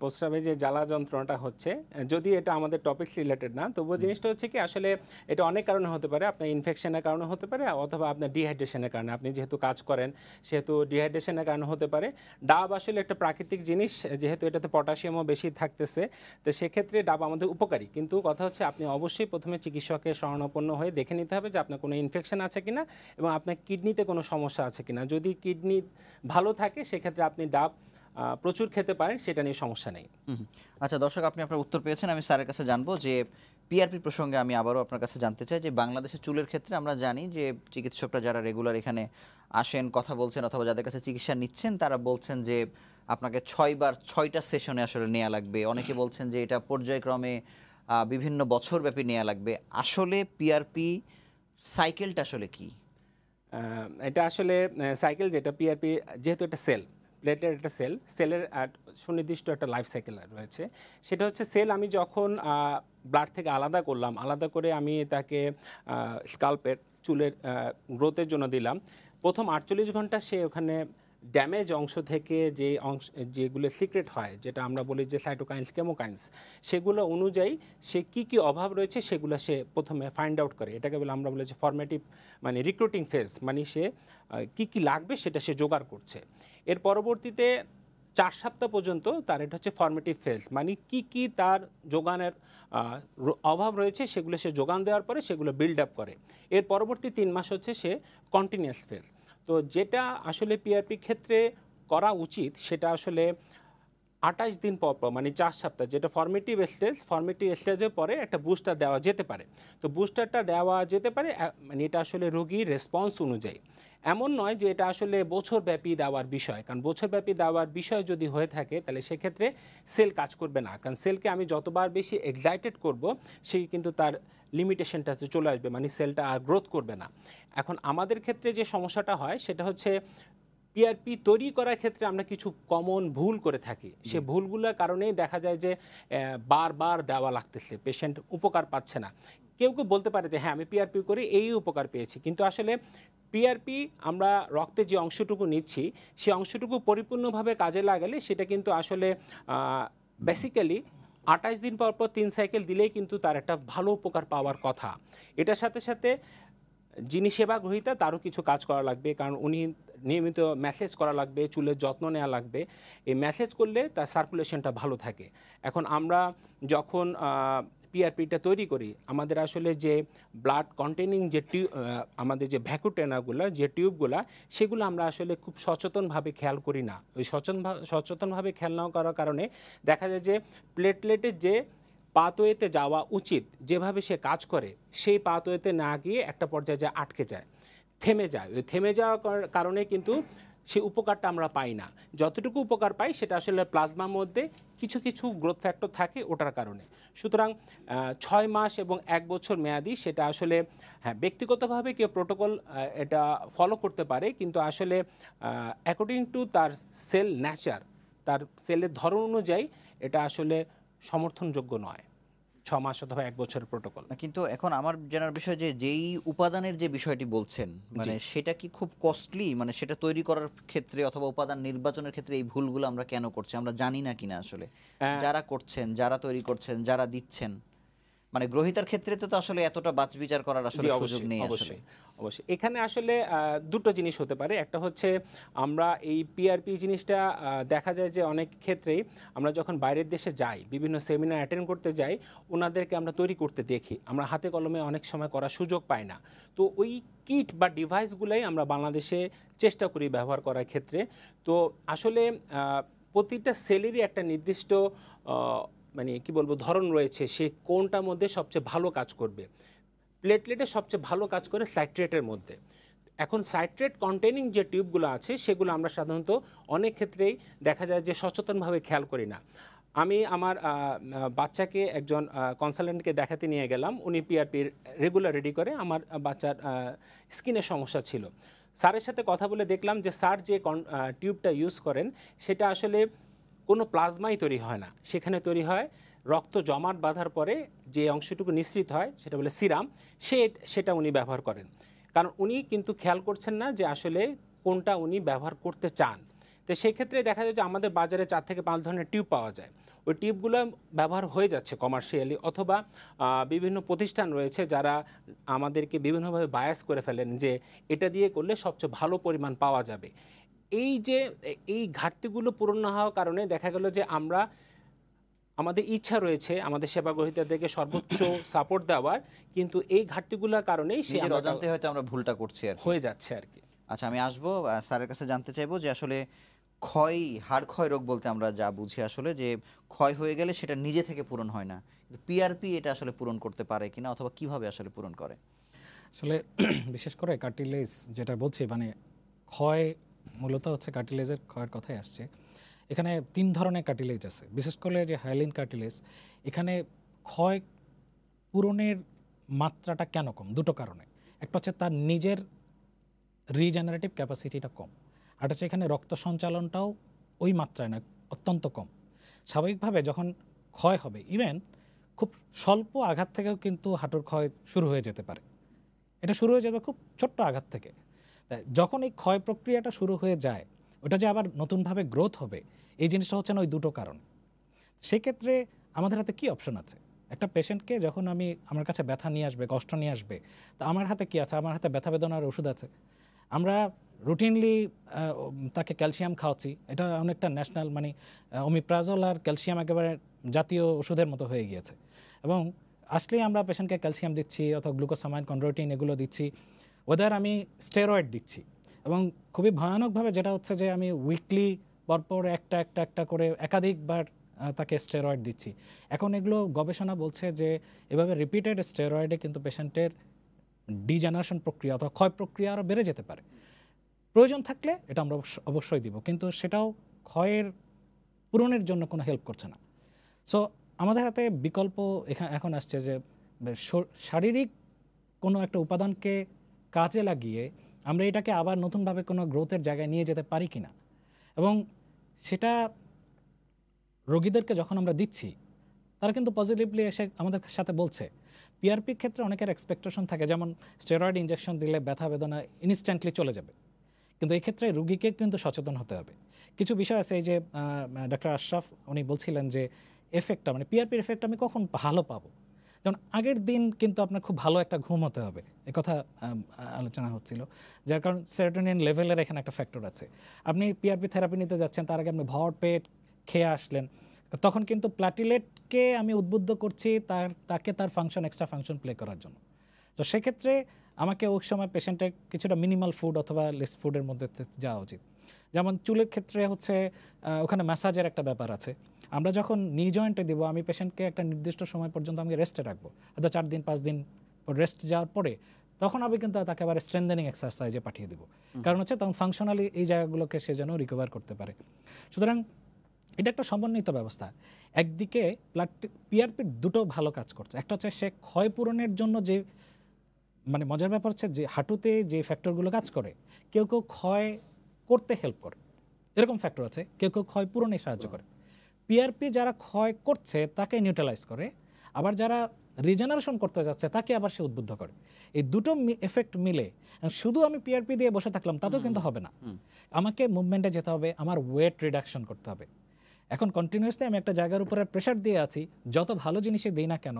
প্রস্রাবে যে জ্বালা যন্ত্রণাটা হচ্ছে যদি এটা আমাদের টপিকস রিলেটেড না তবুও জিনিসটা হচ্ছে কি আসলে এটা অনেক কারণে হতে পারে আপনার ইনফেকশনের কারণে হতে পারে অথবা আপনার ডিহাইড্রেশনের কারণে আপনি যেহেতু কাজ করেন সেহেতু ডিহাইড্রেশনের কারণে হতে পারে ডাব আসলে একটা প্রাকৃতিক জিনিস যেহেতু এটাতে পটাশিয়ামও বেশি থাকতেছে তো সেক্ষেত্রে ডাব আমাদের উপকারী কিন্তু কথা হচ্ছে আপনি অবশ্যই প্রথমে চিকিৎসকের শরণাপন্ন হয়ে দেখে নিতে হবে যে আপনার কোনো ইনফেকশন আছে কিনা এবং আপনার কিডনিতে কোনো সমস্যা আছে কিনা যদি কিডনি ভালো থাকে সেক্ষেত্রে আপনি ডাব প্রচুর খেতে পারেন সেটা নিয়ে সমস্যা নেই আচ্ছা দর্শক আপনি আপনার উত্তর পেয়েছেন আমি স্যারের কাছে জানবো যে পিআরপি প্রসঙ্গে আমি আবারও আপনার কাছে জানতে চাই যে বাংলাদেশের চুলের ক্ষেত্রে আমরা জানি যে চিকিৎসকরা যারা রেগুলার এখানে আসেন কথা বলছেন অথবা যাদের কাছে চিকিৎসা নিচ্ছেন তারা বলছেন যে আপনাকে ছয়বার ছয়টা সেশনে আসলে নেওয়া লাগবে অনেকে বলছেন যে এটা পর্যায়ক্রমে বিভিন্ন বছরব্যাপী নেওয়া লাগবে আসলে পিআরপি সাইকেলটা আসলে কি এটা আসলে সাইকেল যেটা পিআরপি যেহেতু এটা সেল প্লেটের একটা সেল সেলের সুনির্দিষ্ট একটা লাইফ সাইকেল রয়েছে সেটা হচ্ছে সেল আমি যখন ব্লাড থেকে আলাদা করলাম আলাদা করে আমি তাকে স্কাল্পের চুলের গ্রোথের জন্য দিলাম প্রথম আটচল্লিশ ঘন্টা সে ওখানে ড্যামেজ অংশ থেকে যে অংশ যেগুলো সিক্রেট হয় যেটা আমরা বলি যে সাইটোকাইন্স কেমোকাইন্স সেগুলো অনুযায়ী সে কি কি অভাব রয়েছে সেগুলো সে প্রথমে ফাইন্ড আউট করে এটাকে বলে আমরা বলেছি ফর্মেটিভ মানে রিক্রুটিং ফেজ মানে সে কী কী লাগবে সেটা সে জোগাড় করছে এর পরবর্তীতে চার সপ্তাহ পর্যন্ত তার এটা হচ্ছে ফর্মেটিভ ফেজ মানে কি কি তার যোগানের অভাব রয়েছে সেগুলো সে যোগান দেওয়ার পরে সেগুলো বিল্ড আপ করে এর পরবর্তী তিন মাস হচ্ছে সে কন্টিনিউয়াস ফেজ তো যেটা আসলে পিআরপির ক্ষেত্রে করা উচিত সেটা আসলে আঠাশ দিন পর পর মানে চার সপ্তাহ যেটা ফর্মেটিভ স্টেজ ফর্মেটিভ স্টেজের পরে একটা বুস্টার দেওয়া যেতে পারে তো বুস্টারটা দেওয়া যেতে পারে মানে এটা আসলে রোগীর রেসপন্স অনুযায়ী এমন নয় যে এটা আসলে বছরব্যাপী দেওয়ার বিষয় কারণ বছরব্যাপী দেওয়ার বিষয় যদি হয়ে থাকে তাহলে সেক্ষেত্রে সেল কাজ করবে না কারণ সেলকে আমি যতবার বেশি এক্সাইটেড করব সেই কিন্তু তার লিমিটেশনটাতে চলে আসবে মানে সেলটা আর গ্রোথ করবে না এখন আমাদের ক্ষেত্রে যে সমস্যাটা হয় সেটা হচ্ছে পিআরপি তৈরি করার ক্ষেত্রে আমরা কিছু কমন ভুল করে থাকি সে ভুলগুলোর কারণেই দেখা যায় যে বারবার দেওয়া লাগতেছে পেশেন্ট উপকার পাচ্ছে না কেউ কেউ বলতে পারে যে হ্যাঁ আমি পিআরপি করে এই উপকার পেয়েছি কিন্তু আসলে পিআরপি আমরা রক্তে যে অংশটুকু নিচ্ছি সে অংশটুকু পরিপূর্ণভাবে কাজে লাগালে সেটা কিন্তু আসলে বেসিক্যালি আঠাশ দিন পর পর তিন সাইকেল দিলেই কিন্তু তার একটা ভালো উপকার পাওয়ার কথা এটার সাথে সাথে যিনি সেবা গ্রহীতা তারও কিছু কাজ করা লাগবে কারণ উনি নিয়মিত ম্যাসেজ করা লাগবে চুলের যত্ন নেওয়া লাগবে এই ম্যাসেজ করলে তার সার্কুলেশনটা ভালো থাকে এখন আমরা যখন পিআরপিটা তৈরি করি আমাদের আসলে যে ব্লাড কন্টেনিং যে টিউব আমাদের যে ভ্যাকুটেনাগুলো যে টিউবগুলো সেগুলো আমরা আসলে খুব সচেতনভাবে খেয়াল করি না ওই সচেতন সচেতনভাবে খেয়াল না করার কারণে দেখা যায় যে প্লেটলেটের যে পাতওয়েতে যাওয়া উচিত যেভাবে সে কাজ করে সেই পাতওয়েতে না গিয়ে একটা পর্যায়ে যা আটকে যায় থেমে যায় ওই থেমে যাওয়ার কারণে কিন্তু সেই উপকারটা আমরা পাই না যতটুকু উপকার পাই সেটা আসলে প্লাজমার মধ্যে কিছু কিছু গ্রোথ ফ্যাক্টর থাকে ওটার কারণে সুতরাং ছয় মাস এবং এক বছর মেয়াদি সেটা আসলে হ্যাঁ ব্যক্তিগতভাবে কেউ প্রোটোকল এটা ফলো করতে পারে কিন্তু আসলে অ্যাকর্ডিং টু তার সেল ন্যাচার তার সেলের ধরন অনুযায়ী এটা আসলে সমর্থনযোগ্য নয় ছ মাস অথবা এক বছরের প্রোটোকল কিন্তু এখন আমার জানার বিষয় যে যেই উপাদানের যে বিষয়টি বলছেন মানে সেটা কি খুব কস্টলি মানে সেটা তৈরি করার ক্ষেত্রে অথবা উপাদান নির্বাচনের ক্ষেত্রে এই ভুলগুলো আমরা কেন করছি আমরা জানি না কিনা আসলে হ্যাঁ। যারা করছেন যারা তৈরি করছেন যারা দিচ্ছেন মানে গ্রহিতার ক্ষেত্রে তো আসলে এতটা বাচ বিচার করার আসলে সুযোগ নেই অবশ্যই অবশ্যই এখানে আসলে দুটো জিনিস হতে পারে একটা হচ্ছে আমরা এই পিআরপি জিনিসটা দেখা যায় যে অনেক ক্ষেত্রেই আমরা যখন বাইরের দেশে যাই বিভিন্ন সেমিনার অ্যাটেন্ড করতে যাই ওনাদেরকে আমরা তৈরি করতে দেখি আমরা হাতে কলমে অনেক সময় করার সুযোগ পাই না তো ওই কিট বা ডিভাইসগুলোই আমরা বাংলাদেশে চেষ্টা করি ব্যবহার করার ক্ষেত্রে তো আসলে প্রতিটা সেলেরই একটা নির্দিষ্ট মানে কি বলবো ধরন রয়েছে সে কোনটার মধ্যে সবচেয়ে ভালো কাজ করবে প্লেটলেটে সবচেয়ে ভালো কাজ করে সাইট্রেটের মধ্যে এখন সাইট্রেট কন্টেনিং যে টিউবগুলো আছে সেগুলো আমরা সাধারণত অনেক ক্ষেত্রেই দেখা যায় যে সচেতনভাবে খেয়াল করি না আমি আমার বাচ্চাকে একজন কনসালটেন্টকে দেখাতে নিয়ে গেলাম উনি পিআরপির রেগুলার রেডি করে আমার বাচ্চার স্কিনের সমস্যা ছিল স্যারের সাথে কথা বলে দেখলাম যে স্যার যে টিউবটা ইউজ করেন সেটা আসলে কোনো প্লাজমাই তৈরি হয় না সেখানে তৈরি হয় রক্ত জমাট বাঁধার পরে যে অংশটুকু নিঃসৃত হয় সেটা বলে সিরাম সে সেটা উনি ব্যবহার করেন কারণ উনি কিন্তু খেয়াল করছেন না যে আসলে কোনটা উনি ব্যবহার করতে চান তো সেক্ষেত্রে দেখা যায় যে আমাদের বাজারে চার থেকে পাঁচ ধরনের টিউব পাওয়া যায় ওই টিউবগুলো ব্যবহার হয়ে যাচ্ছে কমার্শিয়ালি অথবা বিভিন্ন প্রতিষ্ঠান রয়েছে যারা আমাদেরকে বিভিন্নভাবে বায়াস করে ফেলেন যে এটা দিয়ে করলে সবচেয়ে ভালো পরিমাণ পাওয়া যাবে এই যে এই ঘাটতিগুলো পূরণ না হওয়ার কারণে দেখা গেল যে আমরা আমাদের ইচ্ছা রয়েছে আমাদের সেবা গ্রহীতাদেরকে সর্বোচ্চ সাপোর্ট [COUGHS] দেওয়ার কিন্তু এই ঘাটতিগুলোর কারণেই সে অজান্তে হয়তো আমরা ভুলটা করছি আর হয়ে যাচ্ছে আর কি আচ্ছা আমি আসবো স্যারের কাছে জানতে চাইবো যে আসলে ক্ষয় হাড় ক্ষয় রোগ বলতে আমরা যা বুঝি আসলে যে ক্ষয় হয়ে গেলে সেটা নিজে থেকে পূরণ হয় না কিন্তু পিআরপি এটা আসলে পূরণ করতে পারে কিনা অথবা কিভাবে আসলে পূরণ করে আসলে [CLEARS THROAT] বিশেষ করে কার্টিলেস যেটা বলছি মানে ক্ষয় মূলত হচ্ছে কার্টিলেজের খাওয়ার কথাই আসছে এখানে তিন ধরনের কার্টিলেজ আছে বিশেষ করে যে হাইলিন কার্টিলেজ এখানে ক্ষয় পূরণের মাত্রাটা কেন কম দুটো কারণে একটা হচ্ছে তার নিজের রিজেনারেটিভ ক্যাপাসিটিটা কম আর হচ্ছে এখানে রক্ত সঞ্চালনটাও ওই মাত্রায় না অত্যন্ত কম স্বাভাবিকভাবে যখন ক্ষয় হবে ইভেন খুব স্বল্প আঘাত থেকেও কিন্তু হাঁটুর ক্ষয় শুরু হয়ে যেতে পারে এটা শুরু হয়ে যাবে খুব ছোট্ট আঘাত থেকে যখন এই ক্ষয় প্রক্রিয়াটা শুরু হয়ে যায় ওটা যে আবার নতুনভাবে গ্রোথ হবে এই জিনিসটা হচ্ছে না ওই দুটো কারণ সেক্ষেত্রে আমাদের হাতে কি অপশন আছে একটা পেশেন্টকে যখন আমি আমার কাছে ব্যথা নিয়ে আসবে কষ্ট নিয়ে আসবে তা আমার হাতে কি আছে আমার হাতে ব্যথা বেদনার ওষুধ আছে আমরা রুটিনলি তাকে ক্যালসিয়াম খাওয়াচ্ছি এটা অনেকটা ন্যাশনাল মানে অমিপ্রাজল আর ক্যালসিয়াম একেবারে জাতীয় ওষুধের মতো হয়ে গিয়েছে এবং আসলেই আমরা পেশেন্টকে ক্যালসিয়াম দিচ্ছি অথবা গ্লুকোসামাইন কনড্রোটিন এগুলো দিচ্ছি ওয়েদার আমি স্টেরয়েড দিচ্ছি এবং খুবই ভয়ানকভাবে যেটা হচ্ছে যে আমি উইকলি পরপর একটা একটা একটা করে একাধিকবার তাকে স্টেরয়েড দিচ্ছি এখন এগুলো গবেষণা বলছে যে এভাবে রিপিটেড স্টেরয়েডে কিন্তু পেশেন্টের ডিজেনারেশন প্রক্রিয়া অথবা ক্ষয় প্রক্রিয়া আরও বেড়ে যেতে পারে প্রয়োজন থাকলে এটা আমরা অবশ্যই দিব কিন্তু সেটাও ক্ষয়ের পূরণের জন্য কোনো হেল্প করছে না সো আমাদের হাতে বিকল্প এখন আসছে যে শারীরিক কোনো একটা উপাদানকে কাজে লাগিয়ে আমরা এটাকে আবার নতুনভাবে কোনো গ্রোথের জায়গায় নিয়ে যেতে পারি কি না এবং সেটা রোগীদেরকে যখন আমরা দিচ্ছি তারা কিন্তু পজিটিভলি এসে আমাদের সাথে বলছে পিআরপির ক্ষেত্রে অনেকের এক্সপেকটেশন থাকে যেমন স্টেরয়েড ইঞ্জেকশন দিলে ব্যথা বেদনা ইনস্ট্যান্টলি চলে যাবে কিন্তু এক্ষেত্রে রুগীকে কিন্তু সচেতন হতে হবে কিছু বিষয় আছে এই যে ডক্টর আশরাফ উনি বলছিলেন যে এফেক্টটা মানে পিআরপির এফেক্ট আমি কখন ভালো পাবো যেমন আগের দিন কিন্তু আপনার খুব ভালো একটা ঘুম হতে হবে এ কথা আলোচনা হচ্ছিল যার কারণ সেরোটোনিন লেভেলের এখানে একটা ফ্যাক্টর আছে আপনি পিআরপি থেরাপি নিতে যাচ্ছেন তার আগে আপনি ভর পেট খেয়ে আসলেন তখন কিন্তু প্লাটিলেটকে আমি উদ্বুদ্ধ করছি তার তাকে তার ফাংশন এক্সট্রা ফাংশন প্লে করার জন্য তো সেক্ষেত্রে আমাকে ওই সময় পেশেন্টের কিছুটা মিনিমাল ফুড অথবা লেস ফুডের মধ্যে যাওয়া উচিত যেমন চুলের ক্ষেত্রে হচ্ছে ওখানে ম্যাসাজের একটা ব্যাপার আছে আমরা যখন নি জয়েন্টে দেবো আমি পেশেন্টকে একটা নির্দিষ্ট সময় পর্যন্ত আমি রেস্টে রাখবো হয়তো চার দিন পাঁচ দিন রেস্ট যাওয়ার পরে তখন আমি কিন্তু তাকে আবার স্ট্রেন্দেনিং এক্সারসাইজে পাঠিয়ে দেবো কারণ হচ্ছে তখন ফাংশনালি এই জায়গাগুলোকে সে যেন রিকভার করতে পারে সুতরাং এটা একটা সমন্বিত ব্যবস্থা একদিকে প্লাট পিআরপির দুটো ভালো কাজ করছে একটা হচ্ছে সে ক্ষয়পূরণের জন্য যে মানে মজার ব্যাপার হচ্ছে যে হাঁটুতে যে ফ্যাক্টরগুলো কাজ করে কেউ কেউ ক্ষয় করতে হেল্প করে এরকম ফ্যাক্টর আছে কেউ কেউ ক্ষয় পূরণে সাহায্য করে পিআরপি যারা ক্ষয় করছে তাকে নিউট্রালাইজ করে আবার যারা রিজেনারেশন করতে যাচ্ছে তাকে আবার সে উদ্বুদ্ধ করে এই দুটো এফেক্ট মিলে শুধু আমি পিআরপি দিয়ে বসে থাকলাম তাতেও কিন্তু হবে না আমাকে মুভমেন্টে যেতে হবে আমার ওয়েট রিডাকশন করতে হবে এখন কন্টিনিউয়াসলি আমি একটা জায়গার উপরে প্রেশার দিয়ে আছি যত ভালো জিনিসে দিই না কেন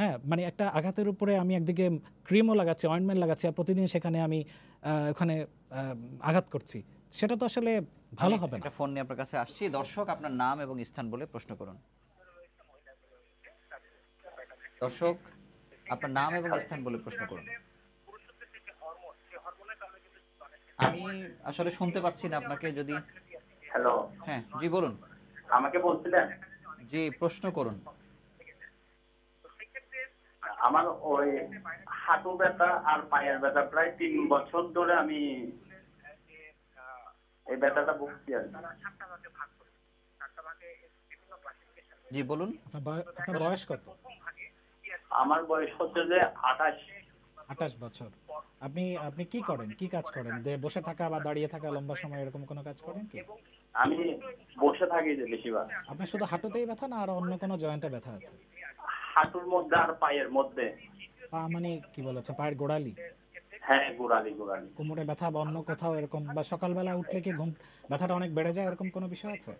হ্যাঁ মানে একটা আঘাতের উপরে আমি একদিকে ক্রিমও লাগাচ্ছি অয়েন্টমেন্ট লাগাচ্ছি আর প্রতিদিন সেখানে আমি ওখানে আঘাত করছি সেটা তো আসলে ভালো হবে একটা ফোন নিয়ে আপনার কাছে আসছি দর্শক আপনার নাম এবং স্থান বলে প্রশ্ন করুন দর্শক আপনার নাম এবং স্থান বলে প্রশ্ন করুন আমি আসলে শুনতে পাচ্ছি না আপনাকে যদি হ্যালো হ্যাঁ জি বলুন আমাকে বলছিলেন জি প্রশ্ন করুন আমার ওই হাঁটু ব্যথা আর পায়ের ব্যথা প্রায় তিন বছর ধরে আমি এই ব্যথাটা ভুগছি আর জি বলুন আপনার বয়স কত আমার বয়স হচ্ছে যে আঠাশ আঠাশ বছর আপনি আপনি কি করেন কি কাজ করেন যে বসে থাকা বা দাঁড়িয়ে থাকা লম্বা সময় এরকম কোনো কাজ করেন কি আমি বসে থাকি যে বেশিরভাগ আপনার শুধু হাঁটুতেই ব্যথা না আর অন্য কোনো জয়েন্টে ব্যথা আছে হাঁটুর মধ্যে আর পায়ের মধ্যে পা মানে কি বলেছে পায়ের গোড়ালি হ্যাঁ গোড়ালি গোড়ালি কোমরে ব্যথা বা অন্য কোথাও এরকম বা সকালবেলা উঠলে কি ঘুম ব্যথাটা অনেক বেড়ে যায় এরকম কোনো বিষয় আছে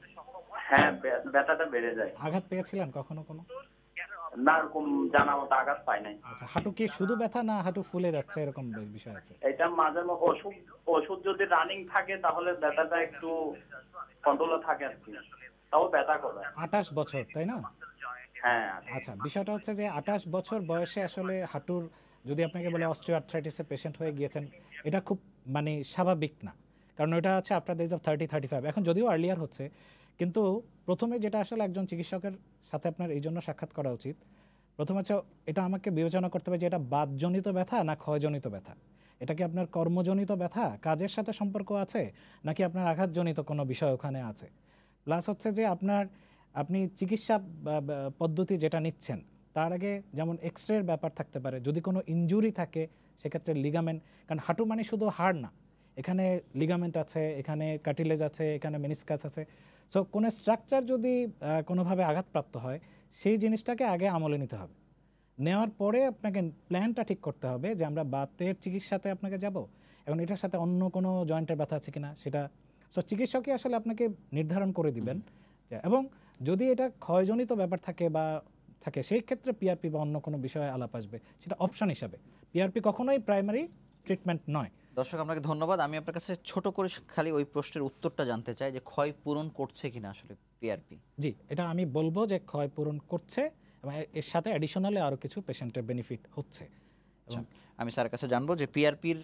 হ্যাঁ ব্যথাটা বেড়ে যায় আঘাত পেয়েছিলেন কখনো কোনো না এরকম জানা মতো আঘাত পাই নাই আচ্ছা হাঁটু কি শুধু ব্যথা না হাঁটু ফুলে যাচ্ছে এরকম বিষয় আছে এটা মাঝে মাঝে ওষুধ ওষুধ যদি রানিং থাকে তাহলে ব্যথাটা একটু কন্ট্রোলে থাকে আর কি তাও ব্যথা করে আঠাশ বছর তাই না হ্যাঁ, আচ্ছা, আচ্ছা বিষয়টা হচ্ছে যে আঠাশ বছর বয়সে আসলে হাঁটুর যদি আপনাকে বলে অস্ট্রিওআর্থ্রাইটিসে পেশেন্ট হয়ে গিয়েছেন এটা খুব মানে স্বাভাবিক না কারণ ওটা আছে আপনাদের age of thirty thirty five এখন যদিও আর্লিয়ার হচ্ছে কিন্তু প্রথমে যেটা আসলে একজন চিকিৎসকের সাথে আপনার এই জন্য সাক্ষাৎ করা উচিত প্রথম হচ্ছে এটা আমাকে বিবেচনা করতে হবে যে এটা বাদজনিত ব্যথা না ক্ষয়জনিত ব্যথা এটা কি আপনার কর্মজনিত ব্যথা কাজের সাথে সম্পর্ক আছে নাকি আপনার আঘাতজনিত কোনো বিষয় ওখানে আছে প্লাস হচ্ছে যে আপনার আপনি চিকিৎসা পদ্ধতি যেটা নিচ্ছেন তার আগে যেমন এক্স রের ব্যাপার থাকতে পারে যদি কোনো ইঞ্জুরি থাকে সেক্ষেত্রে লিগামেন্ট কারণ হাঁটু মানে শুধু হাড় না এখানে লিগামেন্ট আছে এখানে কাটিলেজ আছে এখানে মেনিসকাস আছে সো কোনো স্ট্রাকচার যদি কোনোভাবে আঘাতপ্রাপ্ত হয় সেই জিনিসটাকে আগে আমলে নিতে হবে নেওয়ার পরে আপনাকে প্ল্যানটা ঠিক করতে হবে যে আমরা বাতের চিকিৎসাতে আপনাকে যাব এবং এটার সাথে অন্য কোনো জয়েন্টের ব্যথা আছে কি না সেটা সো চিকিৎসকই আসলে আপনাকে নির্ধারণ করে দিবেন এবং যদি এটা ক্ষয়জনিত ব্যাপার থাকে বা থাকে সেই ক্ষেত্রে পিআরপি বা অন্য কোনো বিষয়ে আলাপ আসবে সেটা অপশন হিসাবে পিআরপি কখনোই প্রাইমারি ট্রিটমেন্ট নয় দর্শক আপনাকে ধন্যবাদ আমি আপনার কাছে ছোট করে খালি ওই প্রশ্নের উত্তরটা জানতে চাই যে ক্ষয় পূরণ করছে কিনা আসলে পিআরপি জি এটা আমি বলবো যে ক্ষয় পূরণ করছে এবং এর সাথে অ্যাডিশনালি আরও কিছু পেশেন্টের বেনিফিট হচ্ছে আচ্ছা, আমি স্যার কাছে জানবো যে পিআরপির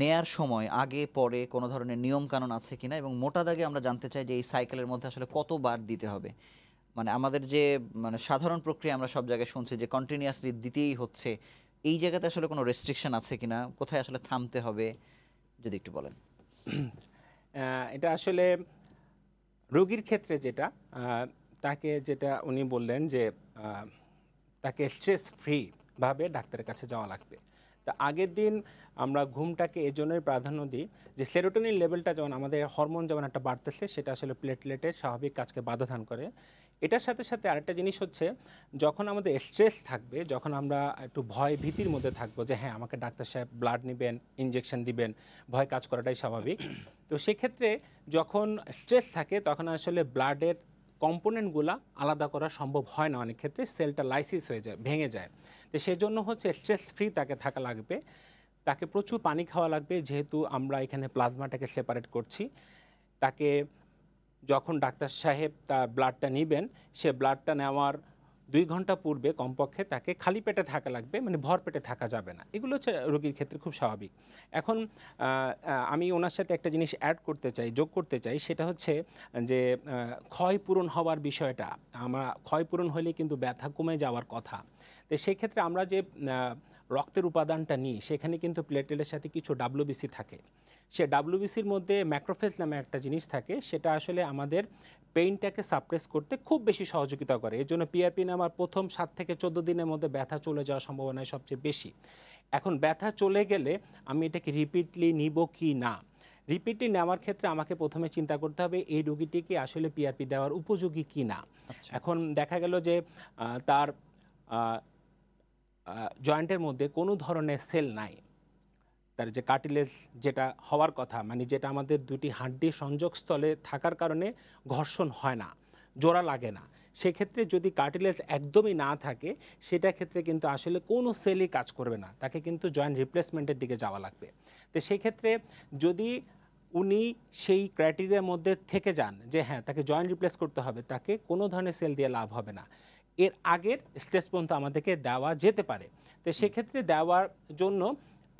নেয়ার সময় আগে পরে কোনো ধরনের নিয়মকানুন আছে কিনা এবং মোটা দাগে আমরা জানতে চাই যে এই সাইকেলের মধ্যে আসলে কতবার দিতে হবে মানে আমাদের যে মানে সাধারণ প্রক্রিয়া আমরা সব জায়গায় শুনছি যে কন্টিনিউয়াসলি দিতেই হচ্ছে এই জায়গাতে আসলে কোনো রেস্ট্রিকশন আছে কিনা কোথায় আসলে থামতে হবে যদি একটু বলেন [CLEARS THROAT] এটা আসলে রোগীর ক্ষেত্রে যেটা তাকে যেটা উনি বললেন যে তাকে স্ট্রেস ফ্রিভাবে ডাক্তারের কাছে যাওয়া লাগবে তা আগের দিন আমরা ঘুমটাকে এজন্যই প্রাধান্য দিই যে সেরোটোনিন লেভেলটা যেমন আমাদের হরমোন যেমন একটা বাড়তেছে সেটা আসলে প্লেটলেটের স্বাভাবিক কাজকে বাধাধান করে এটার সাথে সাথে আরেকটা জিনিস হচ্ছে যখন আমাদের স্ট্রেস থাকবে যখন আমরা একটু ভয় ভীতির মধ্যে থাকবো যে হ্যাঁ আমাকে ডাক্তার সাহেব ব্লাড নেবেন ইঞ্জেকশন দিবেন ভয় কাজ করাটাই স্বাভাবিক তো সেক্ষেত্রে যখন স্ট্রেস থাকে তখন আসলে ব্লাডের কম্পোনেন্টগুলো আলাদা করা সম্ভব হয় না অনেক ক্ষেত্রে সেলটা লাইসিস হয়ে যায় ভেঙে যায় তো সেজন্য হচ্ছে স্ট্রেস ফ্রি তাকে থাকা লাগবে তাকে প্রচুর পানি খাওয়া লাগবে যেহেতু আমরা এখানে প্লাজমাটাকে সেপারেট করছি তাকে যখন ডাক্তার সাহেব তার ব্লাডটা নেবেন সে ব্লাডটা নেওয়ার দুই ঘন্টা পূর্বে কমপক্ষে তাকে খালি পেটে থাকা লাগবে মানে ভর পেটে থাকা যাবে না এগুলো হচ্ছে রোগীর ক্ষেত্রে খুব স্বাভাবিক এখন আমি ওনার সাথে একটা জিনিস অ্যাড করতে চাই যোগ করতে চাই সেটা হচ্ছে যে ক্ষয়পূরণ হওয়ার বিষয়টা আমরা ক্ষয়পূরণ হলে কিন্তু ব্যথা কমে যাওয়ার কথা তো সেই ক্ষেত্রে আমরা যে রক্তের উপাদানটা নিই সেখানে কিন্তু প্লেটলেটের সাথে কিছু ডাব্লুবিসি থাকে সে ডাব্লুবিসির মধ্যে ম্যাক্রোফেজ নামে একটা জিনিস থাকে সেটা আসলে আমাদের পেইনটাকে সাপ্রেস করতে খুব বেশি সহযোগিতা করে এর জন্য পিআরপি নামার প্রথম সাত থেকে চোদ্দ দিনের মধ্যে ব্যথা চলে যাওয়ার সম্ভাবনায় সবচেয়ে বেশি এখন ব্যথা চলে গেলে আমি এটাকে রিপিটলি নিব কি না রিপিটলি নেওয়ার ক্ষেত্রে আমাকে প্রথমে চিন্তা করতে হবে এই রোগীটিকে আসলে পিআরপি দেওয়ার উপযোগী কি না আচ্ছা। এখন দেখা গেল যে তার জয়েন্টের মধ্যে কোনো ধরনের সেল নাই তার যে কার্টিলেজ যেটা হওয়ার কথা মানে যেটা আমাদের দুটি হাড্ডি সংযোগস্থলে থাকার কারণে ঘর্ষণ হয় না জোড়া লাগে না সেক্ষেত্রে যদি কার্টিলেজ একদমই না থাকে সেটা ক্ষেত্রে কিন্তু আসলে কোনো সেলই কাজ করবে না তাকে কিন্তু জয়েন্ট রিপ্লেসমেন্টের দিকে যাওয়া লাগবে তো সেক্ষেত্রে যদি উনি সেই ক্রাইটেরিয়ার মধ্যে থেকে যান যে হ্যাঁ তাকে জয়েন্ট রিপ্লেস করতে হবে তাকে কোনো ধরনের সেল দিয়ে লাভ হবে না এর আগের স্টেজ পর্যন্ত আমাদেরকে দেওয়া যেতে পারে তো সেক্ষেত্রে দেওয়ার জন্য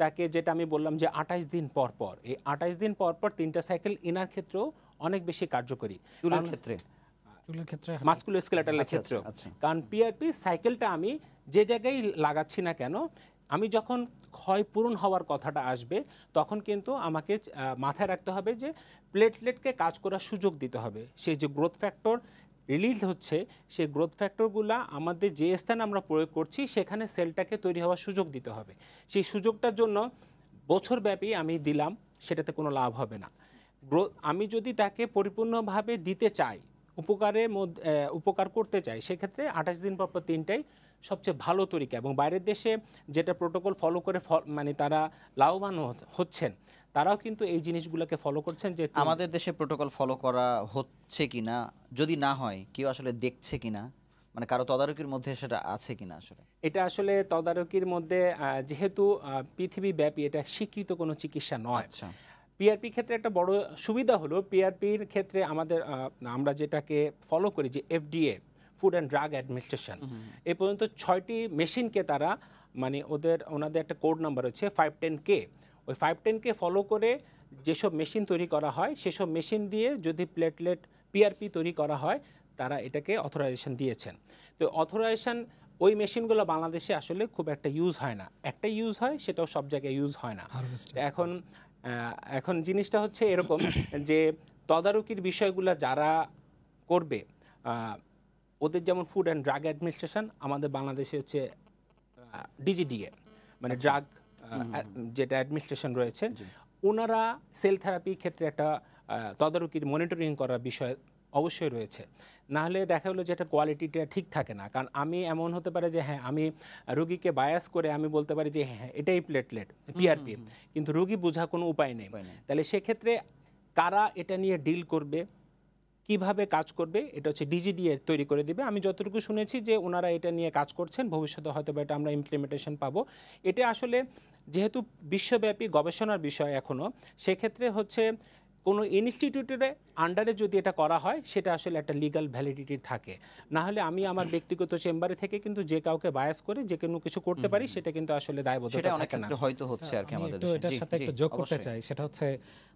তাকে যেটা আমি বললাম যে আঠাইশ দিন পর পর এই আঠাইশ দিন পর পর তিনটা সাইকেল ইনার ক্ষেত্রেও অনেক বেশি কার্যকরী ক্ষেত্রে চুলের ক্ষেত্রে মাস্কুলোস্কেলেটালের আচ্ছা, ক্ষেত্রে আচ্ছা, আচ্ছা। কারণ পিআরপি সাইকেলটা আমি যে জায়গায় লাগাচ্ছি না কেন আমি যখন ক্ষয় পূরণ হওয়ার কথাটা আসবে তখন কিন্তু আমাকে মাথায় রাখতে হবে যে প্লেটলেটকে কাজ করার সুযোগ দিতে হবে সেই যে গ্রোথ ফ্যাক্টর রিলিজ হচ্ছে সেই গ্রোথ ফ্যাক্টরগুলো আমাদের যে স্থানে আমরা প্রয়োগ করছি সেখানে সেলটাকে তৈরি হওয়ার সুযোগ দিতে হবে সেই সুযোগটার জন্য বছরব্যাপী আমি দিলাম সেটাতে কোনো লাভ হবে না গ্রোথ আমি যদি তাকে পরিপূর্ণভাবে দিতে চাই উপকারের মধ্যে উপকার করতে চাই সেক্ষেত্রে আঠাশ দিন পর পর তিনটাই সবচেয়ে ভালো তরিকা এবং বাইরের দেশে যেটা প্রোটোকল ফলো করে মানে তারা লাভবান হচ্ছেন তারাও কিন্তু এই জিনিসগুলোকে ফলো করছেন যে আমাদের দেশে প্রোটোকল ফলো করা হচ্ছে কিনা যদি না হয় কেউ আসলে দেখছে কিনা মানে কারো তদারকির মধ্যে সেটা আছে কিনা আসলে এটা আসলে তদারকির মধ্যে যেহেতু পৃথিবীব্যাপী এটা স্বীকৃত কোনো চিকিৎসা নয় আচ্ছা পিআরপি ক্ষেত্রে একটা বড় সুবিধা হলো পিআরপির ক্ষেত্রে আমাদের আমরা যেটাকে ফলো করি যে FDA food and drug administration এ পর্যন্ত ছয়টি মেশিনকে তারা মানে ওদের ওনাদের একটা কোড নাম্বার হচ্ছে ফাইভ টেন কে ওই ফাইভ টেনকে ফলো করে যেসব মেশিন তৈরি করা হয় সেসব মেশিন দিয়ে যদি প্লেটলেট পিআরপি তৈরি করা হয় তারা এটাকে অথরাইজেশন দিয়েছেন তো অথরাইজেশন ওই মেশিনগুলো বাংলাদেশে আসলে খুব একটা ইউজ হয় না একটা ইউজ হয় সেটাও সব জায়গায় ইউজ হয় না এখন এখন জিনিসটা হচ্ছে এরকম যে তদারকির বিষয়গুলো যারা করবে ওদের যেমন ফুড অ্যান্ড ড্রাগ অ্যাডমিনিস্ট্রেশন আমাদের বাংলাদেশে হচ্ছে ডিজিডিএ মানে ড্রাগ আচ্ছা। যেটা অ্যাডমিনিস্ট্রেশন রয়েছে ওনারা সেল থেরাপির ক্ষেত্রে একটা তদারকির মনিটরিং করার বিষয় অবশ্যই রয়েছে নাহলে দেখা গেলো যে এটা কোয়ালিটিটা ঠিক থাকে না কারণ আমি এমন হতে পারে যে হ্যাঁ আমি রুগীকে বায়াস করে আমি বলতে পারি যে হ্যাঁ, হ্যাঁ এটাই প্লেটলেট পিআরপি কিন্তু রুগী বোঝা কোনো উপায় নেই তাহলে সেক্ষেত্রে কারা এটা নিয়ে ডিল করবে কিভাবে কাজ করবে এটা হচ্ছে ডিজিডিএ তৈরি করে দিবে আমি যতটুকু শুনেছি যে ওনারা এটা নিয়ে কাজ করছেন ভবিষ্যতে হয়তো বা এটা আমরা ইমপ্লিমেন্টেশন পাবো এটা আসলে যেহেতু বিশ্বব্যাপী গবেষণার বিষয় এখনও সেক্ষেত্রে হচ্ছে কোনো ইনস্টিটিউটের আন্ডারে যদি এটা করা হয় সেটা আসলে একটা লিগাল ভ্যালিডিটি থাকে না হলে আমি আমার ব্যক্তিগত চেম্বারে থেকে কিন্তু যে কাউকে বায়াস করে যে কোনো কিছু করতে পারি সেটা কিন্তু আসলে দায়বদ্ধ সেটা অনেক ক্ষেত্রে হয়তো হচ্ছে হ্যাঁ, আর কি আমাদের তো এটার সাথে একটা যোগ করতে চাই সেটা হচ্ছে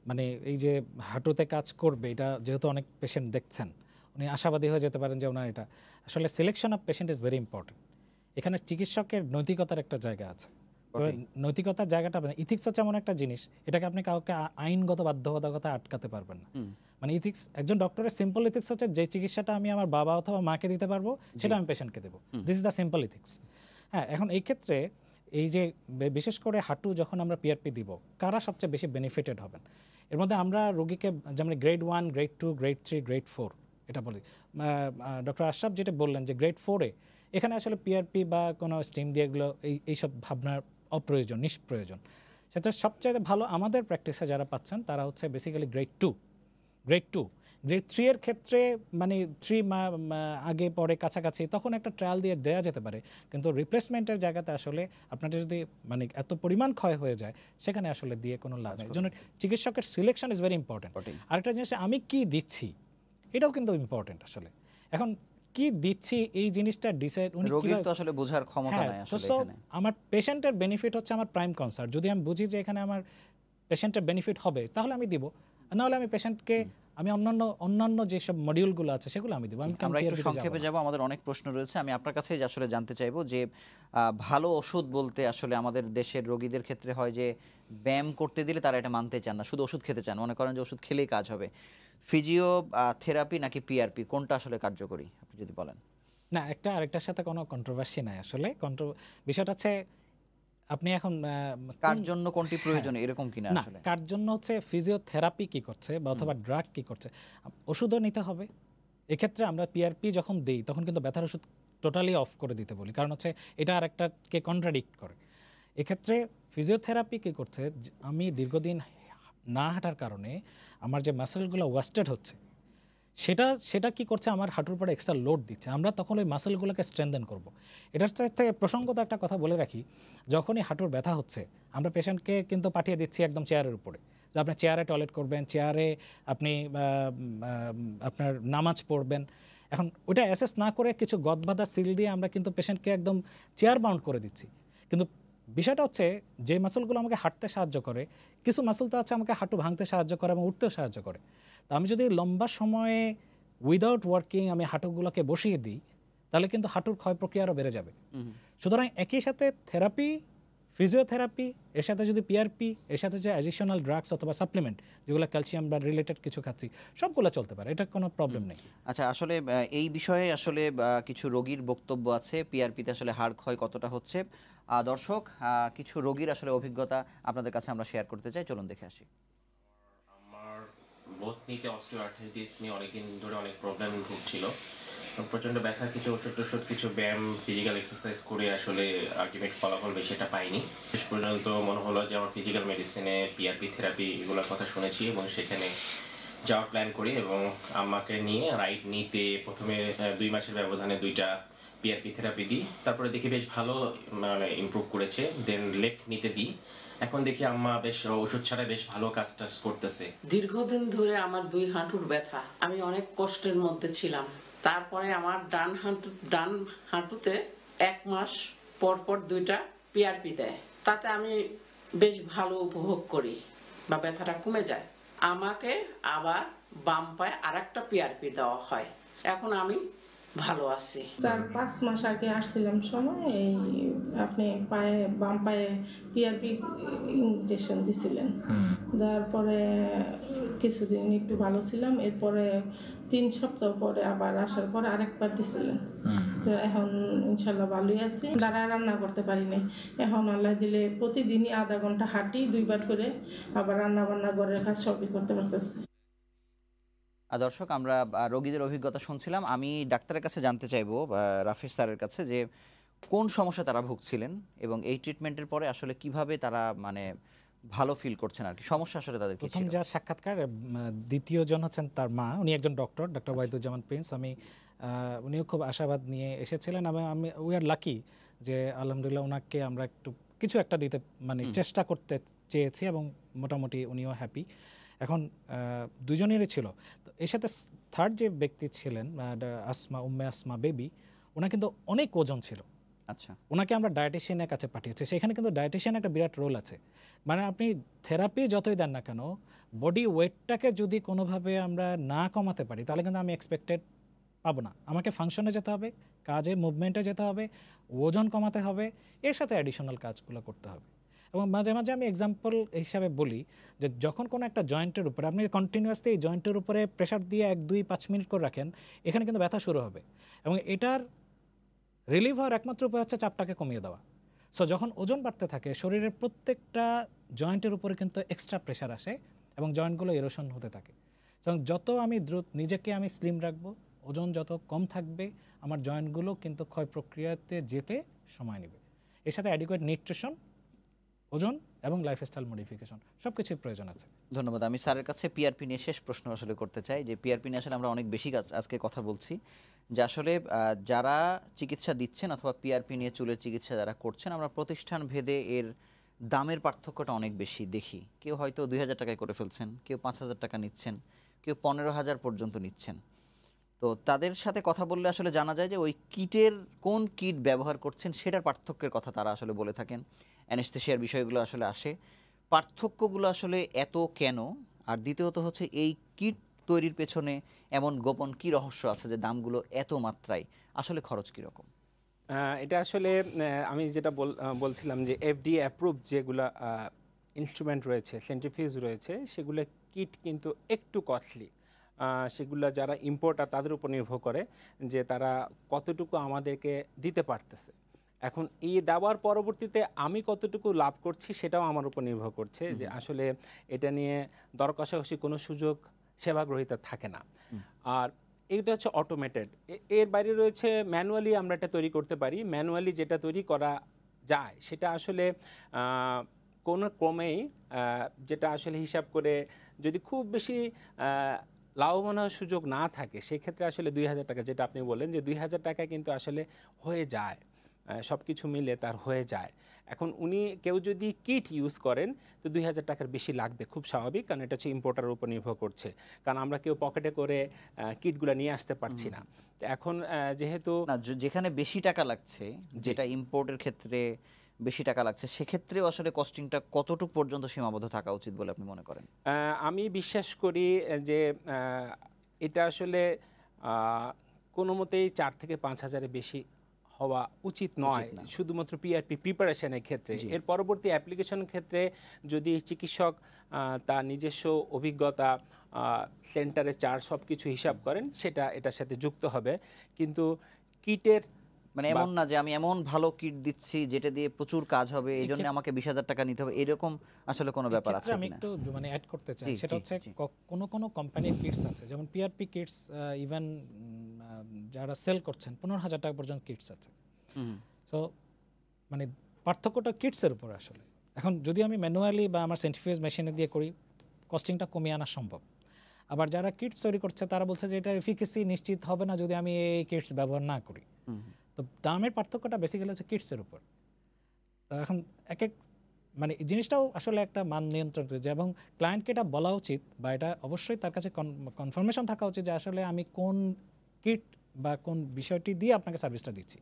মানে এই যে হাঁটুতে কাজ করবে এটা যেহেতু অনেক পেশেন্ট দেখছেন উনি আশাবাদী হয়ে যেতে পারেন যে ওনার এটা আসলে selection of patient is very important এখানে চিকিৎসকের নৈতিকতার একটা জায়গা আছে নৈতিকতার জায়গাটা ইথিক্স মানে হচ্ছে এমন একটা জিনিস এটাকে আপনি কাউকে আইনগত বাধ্যবাধকতা আটকাতে পারবেন না মানে ইথিক্স একজন ডক্টরের সিম্পল ইথিক্স হচ্ছে যে চিকিৎসাটা আমি আমার বাবা অথবা মাকে দিতে পারবো সেটা আমি পেশেন্টকে দেবো this is the simple ethics হ্যাঁ এখন এই ক্ষেত্রে এই যে বিশেষ করে হাঁটু যখন আমরা পিআরপি দিব কারা সবচেয়ে বেশি বেনিফিটেড হবেন এর মধ্যে আমরা রোগীকে যেমন grade one grade two grade three grade four এটা বলি ডক্টর আশরাফ যেটা বললেন যে গ্রেড ফোরে এখানে আসলে পিআরপি বা কোনো স্টিম দিয়ে এগুলো এই এইসব ভাবনার অপ্রয়োজন নিষ্প্রয়োজন সেটা সবচেয়ে ভালো আমাদের প্র্যাকটিসে যারা পাচ্ছেন তারা হচ্ছে basically grade two grade two grade three এর ক্ষেত্রে মানে থ্রি আগে পরে কাছাকাছি তখন একটা ট্রায়াল দিয়ে দেওয়া যেতে পারে কিন্তু রিপ্লেসমেন্টের জায়গাতে আসলে আপনার যদি মানে এত পরিমাণ ক্ষয় হয়ে যায় সেখানে আসলে দিয়ে কোনো লাভ নেই জন্য চিকিৎসকের সিলেকশন ইজ ভেরি ইম্পর্টেন্ট আরেকটা জিনিস আমি কি দিচ্ছি এটাও কিন্তু ইম্পর্টেন্ট আসলে এখন কি দিচ্ছি এই জিনিসটা ডিসাইড উনি রোগীর তো আসলে বোঝার ক্ষমতা হ্যাঁ, নাই আসলে এখানে আমার পেশেন্টের বেনিফিট হচ্ছে আমার প্রাইম কনসার্ট যদি আমি বুঝি যে এখানে আমার পেশেন্টের বেনিফিট হবে তাহলে আমি দিব হলে আমি پیشنটকে আমি অন্যান্য অন্যান্য যে যেসব মডিউলগুলো আছে সেগুলো আমি দেব আমি আমরা একটু সংক্ষেপে যাব আমাদের অনেক প্রশ্ন রয়েছে আমি আপনার কাছে আসলে জানতে চাইবো যে ভালো ওষুধ বলতে আসলে আমাদের দেশের রোগীদের ক্ষেত্রে হয় যে ব্যায়াম করতে দিলে তারা এটা মানতে চান না শুধু ওষুধ খেতে চান মনে করেন যে ওষুধ খেলেই কাজ হবে ফিজিও থেরাপি নাকি পিআরপি কোনটা আসলে কার্যকরী আপনি যদি বলেন না একটা আরেকটার সাথে কোনো কন্ট্রোভার্সি নাই আসলে বিষয়টা হচ্ছে আপনি এখন কার জন্য কোনটি হ্যাঁ। প্রয়োজন এরকম কিনা আসলে কার জন্য হচ্ছে ফিজিওথেরাপি কি করছে বা অথবা ড্রাগ কি করছে ওষুধও নিতে হবে এক্ষেত্রে আমরা পিআরপি যখন দেই তখন কিন্তু ব্যথার ওষুধ টোটালি অফ করে দিতে বলি কারণ হচ্ছে এটা আর একটাকে কন্ট্রাডিক্ট করে এক্ষেত্রে ফিজিওথেরাপি কি করছে আমি দীর্ঘদিন না হাঁটার কারণে আমার যে মাসেলগুলো ওয়েস্টেড হচ্ছে সেটা সেটা কি করছে আমার হাঁটুর পরে এক্সট্রা লোড দিচ্ছে আমরা তখন ওই মাসেলগুলোকে স্ট্রেংদেন করব। এটার থেকে প্রসঙ্গত একটা কথা বলে রাখি যখনই হাঁটুর ব্যথা হচ্ছে আমরা পেশেন্টকে কিন্তু পাঠিয়ে দিচ্ছি একদম চেয়ারের উপরে যে আপনি চেয়ারে টয়লেট করবেন চেয়ারে আপনি আপনার নামাজ পড়বেন এখন ওটা অ্যাসেস না করে কিছু গদবাধা সিল দিয়ে আমরা কিন্তু পেশেন্টকে একদম চেয়ার বাউন্ড করে দিচ্ছি কিন্তু বিষয়টা হচ্ছে যে মাসলগুলো আমাকে হাঁটতে সাহায্য করে কিছু মাসল তো আছে আমাকে হাঁটু ভাঙতে সাহায্য করে এবং উঠতেও সাহায্য করে তো আমি যদি লম্বা সময়ে উইদাউট ওয়ার্কিং আমি হাঁটুগুলোকে বসিয়ে দিই তাহলে কিন্তু হাঁটুর ক্ষয় প্রক্রিয়া আরও বেড়ে যাবে সুতরাং একই সাথে থেরাপি ফিজিওথেরাপি এর সাথে যদি পিআরপি এর সাথে যে অ্যাডিশনাল ড্রাগস অথবা সাপ্লিমেন্ট যেগুলো ক্যালসিয়াম বা রিলেটেড কিছু খাচ্ছি সবগুলো চলতে পারে এটা কোনো প্রবলেম নেই আচ্ছা আসলে এই বিষয়ে আসলে কিছু রোগীর বক্তব্য আছে পিআরপিতে আসলে হাড় ক্ষয় কতটা হচ্ছে দর্শক কিছু রোগীর আসলে অভিজ্ঞতা আপনাদের কাছে আমরা শেয়ার করতে চাই চলুন দেখে আসি আমার বোধ নিতে অস্টিওআর্থ্রাইটিস নিয়ে অনেকদিন ধরে অনেক প্রবলেম ভুগছিল প্রচণ্ড ব্যথা কিছু ওষুধ টষুধ কিছু ব্যায়াম ফিজিক্যাল এক্সারসাইজ করে আসলে আলটিমেট ফলাফল বেশি এটা পাইনি শেষ পর্যন্ত মনে হলো যে আমার ফিজিক্যাল মেডিসিনে পিআরপি থেরাপি এগুলোর কথা শুনেছি এবং সেখানে যাওয়ার প্ল্যান করি এবং আমাকে নিয়ে রাইড নিতে প্রথমে দুই মাসের ব্যবধানে দুইটা পিআরপি থেরাপি দিই তারপরে দেখি বেশ ভালো মানে ইম্প্রুভ করেছে দেন লেফট নিতে দিই এখন দেখি আম্মা বেশ ওষুধ ছাড়া বেশ ভালো কাজ টাজ করতেছে দীর্ঘদিন ধরে আমার দুই হাঁটুর ব্যথা আমি অনেক কষ্টের মধ্যে ছিলাম তারপরে আমার ডান হাঁটু ডান হাঁটুতে এক মাস পর পর দুইটা পিআরপি দেয় তাতে আমি বেশ ভালো উপভোগ করি বা ব্যথাটা কমে যায় আমাকে আবার বাম পায়ে আর একটা পিআরপি দেওয়া হয় এখন আমি ভালো আছি চার পাঁচ মাস আগে আসছিলাম সময় এই আপনি পায়ে বাম পায়ে পিআরপি ইনজেকশন দিছিলেন দেওয়ার পরে কিছুদিন একটু ভালো ছিলাম এরপরে তিন সপ্তাহ পরে আবার আসার পরে আরেকবার দিছিলেন এখন ইনশাল্লাহ ভালোই আছি দাঁড়া রান্না করতে পারি নাই এখন আল্লাহ দিলে প্রতিদিনই আধা ঘন্টা হাঁটি দুইবার করে আবার রান্না বান্না ঘরের কাজ সবই করতে পারতেছি দর্শক আমরা রোগীদের অভিজ্ঞতা শুনছিলাম আমি ডাক্তারের কাছে জানতে চাইবো রাফেজ স্যারের কাছে যে কোন সমস্যা তারা ভুগছিলেন এবং এই ট্রিটমেন্টের পরে আসলে কিভাবে তারা মানে ভালো ফিল করছেন আর কি সমস্যা আসলে তাদের প্রথম যা সাক্ষাৎকার দ্বিতীয় জন হচ্ছেন তার মা উনি একজন ডক্টর ডক্টর আচ্ছা। ওয়াহিদুজ্জামান প্রিন্স আমি উনিও খুব আশাবাদ নিয়ে এসেছিলেন আমি আমি উই আর লাকি যে আলহামদুলিল্লাহ ওনাকে আমরা একটু কিছু একটা দিতে মানে চেষ্টা করতে চেয়েছি এবং মোটামুটি উনিও হ্যাপি এখন দুজনেরই ছিল তো এর সাথে থার্ড যে ব্যক্তি ছিলেন আসমা উম্মে আসমা বেবি ওনার কিন্তু অনেক ওজন ছিল আচ্ছা ওনাকে আমরা ডায়েটিশিয়ানের কাছে পাঠিয়েছি সেখানে কিন্তু ডায়েটিশিয়ান একটা বিরাট রোল আছে মানে আপনি থেরাপি যতই দেন না কেন বডি ওয়েটটাকে যদি কোনোভাবে আমরা না কমাতে পারি তাহলে কিন্তু আমি এক্সপেক্টেড পাবো না আমাকে ফাংশনে যেতে হবে কাজে মুভমেন্টে যেতে হবে ওজন কমাতে হবে এর সাথে অ্যাডিশনাল কাজগুলো করতে হবে এবং মাঝে মাঝে আমি এক্সাম্পল হিসাবে বলি যে যখন কোনো একটা জয়েন্টের উপরে আপনি কন্টিনিউয়াসলি এই জয়েন্টের উপরে প্রেশার দিয়ে এক দুই পাঁচ মিনিট করে রাখেন এখানে কিন্তু ব্যথা শুরু হবে এবং এটার রিলিভ হওয়ার একমাত্র উপায় হচ্ছে চাপটাকে কমিয়ে দেওয়া সো যখন ওজন বাড়তে থাকে শরীরের প্রত্যেকটা জয়েন্টের উপরে কিন্তু এক্সট্রা প্রেশার আসে এবং জয়েন্টগুলো এরোশন হতে থাকে এবং যত আমি দ্রুত নিজেকে আমি স্লিম রাখবো ওজন যত কম থাকবে আমার জয়েন্টগুলো কিন্তু ক্ষয় প্রক্রিয়াতে যেতে সময় নেবে এর সাথে অ্যাডিকুয়েট নিউট্রিশন ওজন এবং লাইফস্টাইল মডিফিকেশন সব কিছুর প্রয়োজন আছে ধন্যবাদ আমি স্যারের কাছে পিআরপি নিয়ে শেষ প্রশ্ন আসলে করতে চাই যে পিআরপি নিয়ে আসলে আমরা অনেক বেশি আজকে কথা বলছি যে আসলে যারা চিকিৎসা দিচ্ছেন অথবা পিআরপি নিয়ে চুলের চিকিৎসা যারা করছেন আমরা প্রতিষ্ঠান ভেদে এর দামের পার্থক্যটা অনেক বেশি দেখি কেউ হয়তো দুই হাজার টাকায় করে ফেলছেন কেউ পাঁচ হাজার টাকা নিচ্ছেন কেউ পনেরো হাজার পর্যন্ত নিচ্ছেন তো তাদের সাথে কথা বললে আসলে জানা যায় যে ওই কিটের কোন কিট ব্যবহার করছেন সেটার পার্থক্যের কথা তারা আসলে বলে থাকেন অ্যানেস্থেশিয়ার বিষয়গুলো আসলে আসে পার্থক্যগুলো আসলে এত কেন আর দ্বিতীয়ত হচ্ছে এই কিট তৈরির পেছনে এমন গোপন কি রহস্য আছে যে দামগুলো এত মাত্রায় আসলে খরচ কীরকম এটা আসলে আমি যেটা বলছিলাম যে এফডি অ্যাপ্রুভ যেগুলা ইনস্ট্রুমেন্ট রয়েছে সেন্ট্রিফিউজ রয়েছে সেগুলো কিট কিন্তু একটু কস্টলি সেগুলো যারা ইম্পোর্টার তাদের উপর নির্ভর করে যে তারা কতটুকু আমাদেরকে দিতে পারতেছে এখন এই দেওয়ার পরবর্তীতে আমি কতটুকু লাভ করছি সেটাও আমার উপর নির্ভর করছে যে আসলে এটা নিয়ে দর কষাকষি কোনো সুযোগ সেবাগ্রহিতা থাকে না আর এটা হচ্ছে অটোমেটেড এর বাইরে রয়েছে ম্যানুয়ালি আমরা এটা তৈরি করতে পারি ম্যানুয়ালি যেটা তৈরি করা যায় সেটা আসলে কোনো ক্রমেই যেটা আসলে হিসাব করে যদি খুব বেশি লাভবান হওয়ার সুযোগ না থাকে সেক্ষেত্রে আসলে দুই হাজার টাকা যেটা আপনি বলেন যে দুই হাজার টাকা কিন্তু আসলে হয়ে যায় সব কিছু মিলে তার হয়ে যায় এখন উনি কেউ যদি কিট ইউজ করেন তো দুই হাজার টাকার বেশি লাগবে খুব স্বাভাবিক কারণ এটা হচ্ছে ইম্পোর্টারের উপর নির্ভর করছে কারণ আমরা কেউ পকেটে করে কিটগুলো নিয়ে আসতে পারছি না এখন যেহেতু যেখানে বেশি টাকা লাগছে যেটা ইম্পোর্টের ক্ষেত্রে বেশি টাকা লাগছে সেক্ষেত্রেও আসলে কস্টিংটা কতটুকু পর্যন্ত সীমাবদ্ধ থাকা উচিত বলে আপনি মনে করেন আমি বিশ্বাস করি যে এটা আসলে কোনো মতেই চার থেকে পাঁচ হাজারের বেশি হওয়া উচিত নয় শুধুমাত্র পিআরপি প্রিপারেশনের ক্ষেত্রে এর পরবর্তী অ্যাপ্লিকেশন ক্ষেত্রে যদি চিকিৎসক তার নিজস্ব অভিজ্ঞতা সেন্টারে চার সব কিছু হিসাব করেন সেটা এটার সাথে যুক্ত হবে কিন্তু কিটের মানে এমন না যে আমি এমন ভালো কিট দিচ্ছি যেটা দিয়ে প্রচুর কাজ হবে এই জন্য আমাকে বিশ হাজার টাকা নিতে হবে এরকম আসলে কোনো ব্যাপার আছে আমি একটু মানে অ্যাড করতে চাই সেটা হচ্ছে কোন কোন কোম্পানির কিটস আছে যেমন পিআরপি কিটস ইভেন যারা সেল করছেন পনেরো হাজার টাকা পর্যন্ত কিটস আছে সো মানে পার্থক্যটা কিটসের উপর আসলে এখন যদি আমি ম্যানুয়ালি বা আমার সেন্টিফিউজ মেশিনে দিয়ে করি কস্টিংটা কমিয়ে আনা সম্ভব আবার যারা কিটস তৈরি করছে তারা বলছে যে এটা এফিকেসি নিশ্চিত হবে না যদি আমি এই কিটস ব্যবহার না করি তো দামের পার্থক্যটা বেসিক্যালি হচ্ছে কিটসের উপর এখন এক এক মানে জিনিসটাও আসলে একটা মান নিয়ন্ত্রণ করেছে এবং ক্লায়েন্টকে এটা বলা উচিত বা এটা অবশ্যই তার কাছে কনফার্মেশন থাকা উচিত যে আসলে আমি কোন কিট বা কোন বিষয়টি দিয়ে আপনাকে সার্ভিসটা দিচ্ছি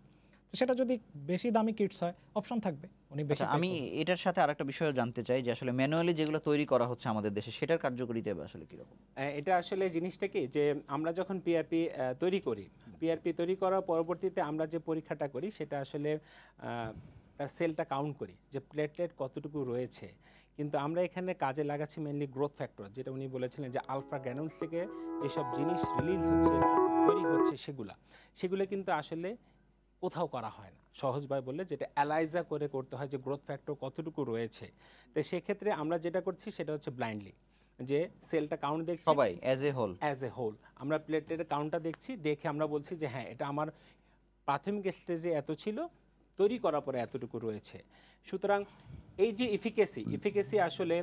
সেটা যদি বেশি দামি কিটস হয় অপশন থাকবে উনি আচ্ছা, বেশি আমি এটার সাথে আরেকটা বিষয় জানতে চাই যে আসলে ম্যানুয়ালি যেগুলো তৈরি করা হচ্ছে আমাদের দেশে সেটার কার্যকারিতা আসলে রকম এটা আসলে জিনিসটা কি যে আমরা যখন পিআরপি তৈরি করি পিআরপি তৈরি করার পরবর্তীতে আমরা যে পরীক্ষাটা করি সেটা আসলে তার সেলটা কাউন্ট করি যে প্লেটলেট কতটুকু রয়েছে কিন্তু আমরা এখানে কাজে লাগাচ্ছি মেনলি গ্রোথ ফ্যাক্টর যেটা উনি বলেছিলেন যে আলফা গ্র্যানুলস থেকে যেসব জিনিস রিলিজ হচ্ছে তৈরি হচ্ছে সেগুলা সেগুলো কিন্তু আসলে কোথাও করা হয় না সহজভাবে বললে যেটা অ্যালাইজা করে করতে হয় যে গ্রোথ ফ্যাক্টর কতটুকু রয়েছে তো সেক্ষেত্রে আমরা যেটা করছি সেটা হচ্ছে ব্লাইন্ডলি যে সেলটা কাউন্ট দেখছি সবাই as a whole as a whole আমরা প্লেটের কাউন্টটা দেখছি দেখে আমরা বলছি যে হ্যাঁ এটা আমার প্রাথমিক স্টেজে এত ছিল তৈরি করার পরে এতটুকু রয়েছে সুতরাং এই যে ইফিকেসি ইফিকেসি আসলে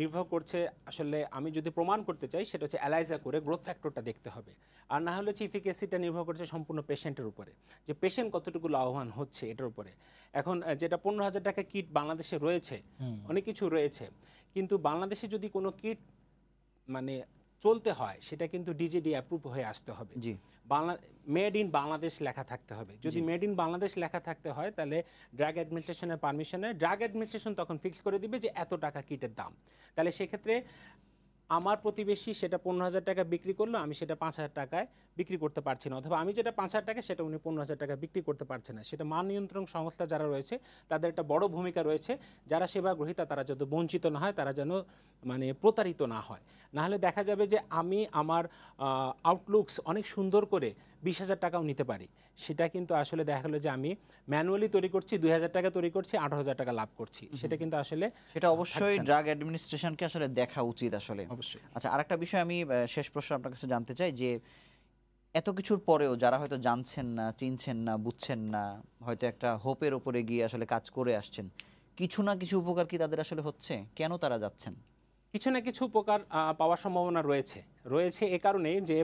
নির্ভর করছে আসলে আমি যদি প্রমাণ করতে চাই সেটা হচ্ছে অ্যালাইজা করে গ্রোথ ফ্যাক্টরটা দেখতে হবে আর না হলে হচ্ছে ইফিকেসিটা নির্ভর করছে সম্পূর্ণ পেশেন্টের উপরে যে পেশেন্ট কতটুকু লাভবান হচ্ছে এটার উপরে এখন যেটা পনেরো হাজার টাকা কিট বাংলাদেশে রয়েছে অনেক কিছু রয়েছে কিন্তু বাংলাদেশে যদি কোনো কিট মানে চলতে হয় সেটা কিন্তু ডিজিডি অ্যাপ্রুভ হয়ে আসতে হবে জি বাংলা মেড ইন বাংলাদেশ লেখা থাকতে হবে যদি মেড ইন বাংলাদেশ লেখা থাকতে হয় তাহলে ড্রাগ অ্যাডমিনিস্ট্রেশনের পারমিশনে ড্রাগ অ্যাডমিনিস্ট্রেশন তখন ফিক্স করে দিবে যে এত টাকা কিটের দাম তাহলে সেক্ষেত্রে আমার প্রতিবেশী সেটা পনেরো হাজার টাকা বিক্রি করলো আমি সেটা পাঁচ হাজার টাকায় বিক্রি করতে পারছি না অথবা আমি যেটা পাঁচ হাজার টাকা সেটা উনি পনেরো হাজার টাকা বিক্রি করতে পারছে না সেটা মান নিয়ন্ত্রণ সংস্থা যারা রয়েছে তাদের একটা বড় ভূমিকা রয়েছে যারা সেবা গ্রহীতা তারা যত বঞ্চিত না হয় তারা যেন মানে প্রতারিত না হয় নাহলে দেখা যাবে যে আমি আমার আউটলুকস অনেক সুন্দর করে বিশ হাজার টাকাও নিতে পারি সেটা কিন্তু আসলে দেখা গেলো যে আমি ম্যানুয়ালি তৈরি করছি দুই হাজার টাকা তৈরি করছি আঠারো হাজার টাকা লাভ করছি সেটা কিন্তু আসলে সেটা অবশ্যই ড্রাগ অ্যাডমিনিস্ট্রেশনকে আসলে দেখা উচিত আসলে অবশ্যই আচ্ছা আরেকটা বিষয় আমি শেষ প্রশ্ন আপনার কাছে জানতে চাই যে এত কিছুর পরেও যারা হয়তো জানছেন না চিনছেন না বুঝছেন না হয়তো একটা হোপের ওপরে গিয়ে আসলে কাজ করে আসছেন কিছু না কিছু উপকার কি তাদের আসলে হচ্ছে কেন তারা যাচ্ছেন কিছু না কিছু উপকার পাওয়ার সম্ভাবনা রয়েছে রয়েছে এ কারণে যে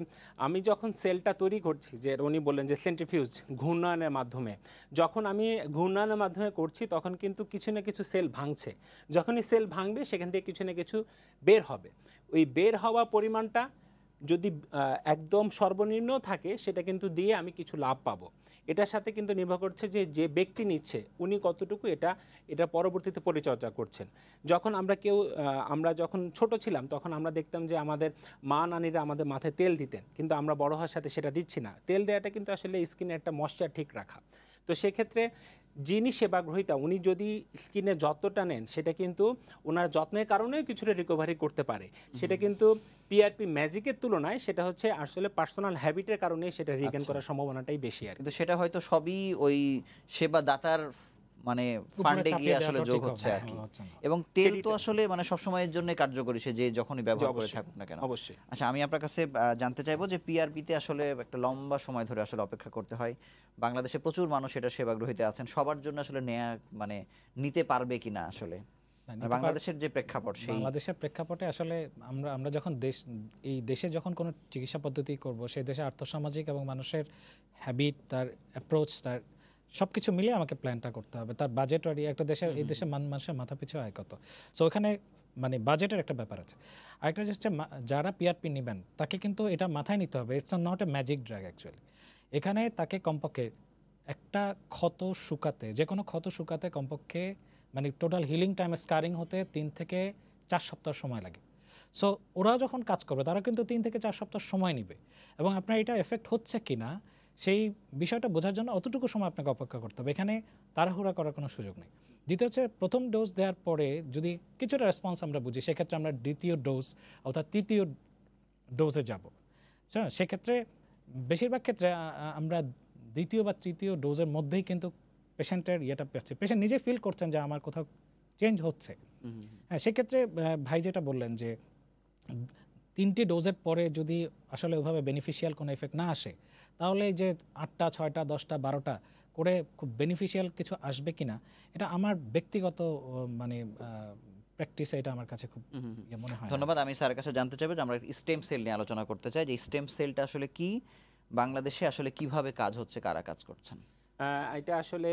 আমি যখন সেলটা তৈরি করছি যে উনি বললেন যে সেন্ট্রিফিউজ ঘূর্ণায়নের মাধ্যমে যখন আমি ঘূর্ণায়নের মাধ্যমে করছি তখন কিন্তু কিছু না কিছু সেল ভাঙছে যখনই সেল ভাঙবে সেখান থেকে কিছু না কিছু বের হবে ওই বের হওয়া পরিমাণটা যদি একদম সর্বনিম্ন থাকে সেটা কিন্তু দিয়ে আমি কিছু লাভ পাব এটার সাথে কিন্তু নির্ভর করছে যে যে ব্যক্তি নিচ্ছে উনি কতটুকু এটা এটা পরবর্তীতে পরিচর্যা করছেন যখন আমরা কেউ আমরা যখন ছোট ছিলাম তখন আমরা দেখতাম যে আমাদের মা নানিরা আমাদের মাথায় তেল দিতেন কিন্তু আমরা বড় হওয়ার সাথে সেটা দিচ্ছি না তেল দেওয়াটা কিন্তু আসলে স্কিনে একটা ময়শ্চার ঠিক রাখা তো সেক্ষেত্রে যিনি সেবা গ্রহিতা উনি যদি স্কিনে যত্নটা নেন সেটা কিন্তু ওনার যত্নের কারণেও কিছুটা রিকভারি করতে পারে সেটা কিন্তু পিআরপি ম্যাজিকের তুলনায় সেটা হচ্ছে আসলে পার্সোনাল হ্যাবিটের কারণে সেটা রিগেন আচ্ছা। করার সম্ভাবনাটাই বেশি আর কিন্তু সেটা হয়তো সবই ওই সেবা দাতার মানে ফান্ডে গিয়ে আসলে যোগ হচ্ছে আর কি হ্যাঁ, আচ্ছা। এবং তেল তো আসলে মানে সবসময়ের জন্য কার্যকরী সে যে যখনই ব্যবহার করে থাকুক না কেন অবশ্যই আচ্ছা আমি আপনার কাছে জানতে চাইবো যে পিআরপিতে আসলে একটা লম্বা সময় ধরে আসলে অপেক্ষা করতে হয় বাংলাদেশে প্রচুর মানুষ এটা সেবাগ্রহীতে আছেন সবার জন্য আসলে নেয়া মানে নিতে পারবে কিনা আসলে মানে বাংলাদেশের যে প্রেক্ষাপট সেই বাংলাদেশের প্রেক্ষাপটে আসলে আমরা আমরা যখন দেশ এই দেশে যখন কোনো চিকিৎসা পদ্ধতি করব সেই দেশে আর্থসামাজিক এবং মানুষের হ্যাবিট তার অ্যাপ্রোচ তার সব কিছু মিলে আমাকে প্ল্যানটা করতে হবে তার বাজেট আর একটা দেশের এই দেশে মান মানুষের মাথা পিছু আয় কত সো ওখানে মানে বাজেটের একটা ব্যাপার আছে আরেকটা হচ্ছে যারা পিআরপি নেবেন তাকে কিন্তু এটা মাথায় নিতে হবে it's not a magic drug actually এখানে তাকে কমপক্ষে একটা ক্ষত শুকাতে যে কোনো ক্ষত শুকাতে কমপক্ষে মানে টোটাল হিলিং টাইম স্কারিং হতে তিন থেকে চার সপ্তাহ সময় লাগে সো ওরা যখন কাজ করবে তারা কিন্তু তিন থেকে চার সপ্তাহ সময় নেবে এবং আপনার এটা এফেক্ট হচ্ছে কি না সেই বিষয়টা বোঝার জন্য অতটুকু সময় আপনাকে অপেক্ষা করতে হবে এখানে তাড়াহুড়া করার কোনো সুযোগ নেই দ্বিতীয় হচ্ছে প্রথম ডোজ দেওয়ার পরে যদি কিছুটা রেসপন্স আমরা বুঝি সেক্ষেত্রে আমরা দ্বিতীয় ডোজ অর্থাৎ তৃতীয় ডোজে যাব হ্যাঁ সেক্ষেত্রে বেশিরভাগ ক্ষেত্রে আমরা দ্বিতীয় বা তৃতীয় ডোজের মধ্যেই কিন্তু পেশেন্টের ইয়েটা পেয়েছি পেশেন্ট নিজে ফিল করছেন যে আমার কোথাও চেঞ্জ হচ্ছে হ্যাঁ সেক্ষেত্রে ভাই যেটা বললেন যে তিনটি ডোজের পরে যদি আসলে ওইভাবে বেনিফিশিয়াল কোনো এফেক্ট না আসে তাহলে যে আটটা ছয়টা দশটা বারোটা করে খুব বেনিফিশিয়াল কিছু আসবে কি না এটা আমার ব্যক্তিগত মানে প্র্যাকটিস এটা আমার কাছে খুব ইয়ে মনে হয় ধন্যবাদ আমি স্যারের কাছে জানতে চাইবো যে আমরা স্টেম সেল নিয়ে আলোচনা করতে চাই যে স্টেম সেলটা আসলে কি বাংলাদেশে আসলে কিভাবে কাজ হচ্ছে কারা কাজ করছেন এটা আসলে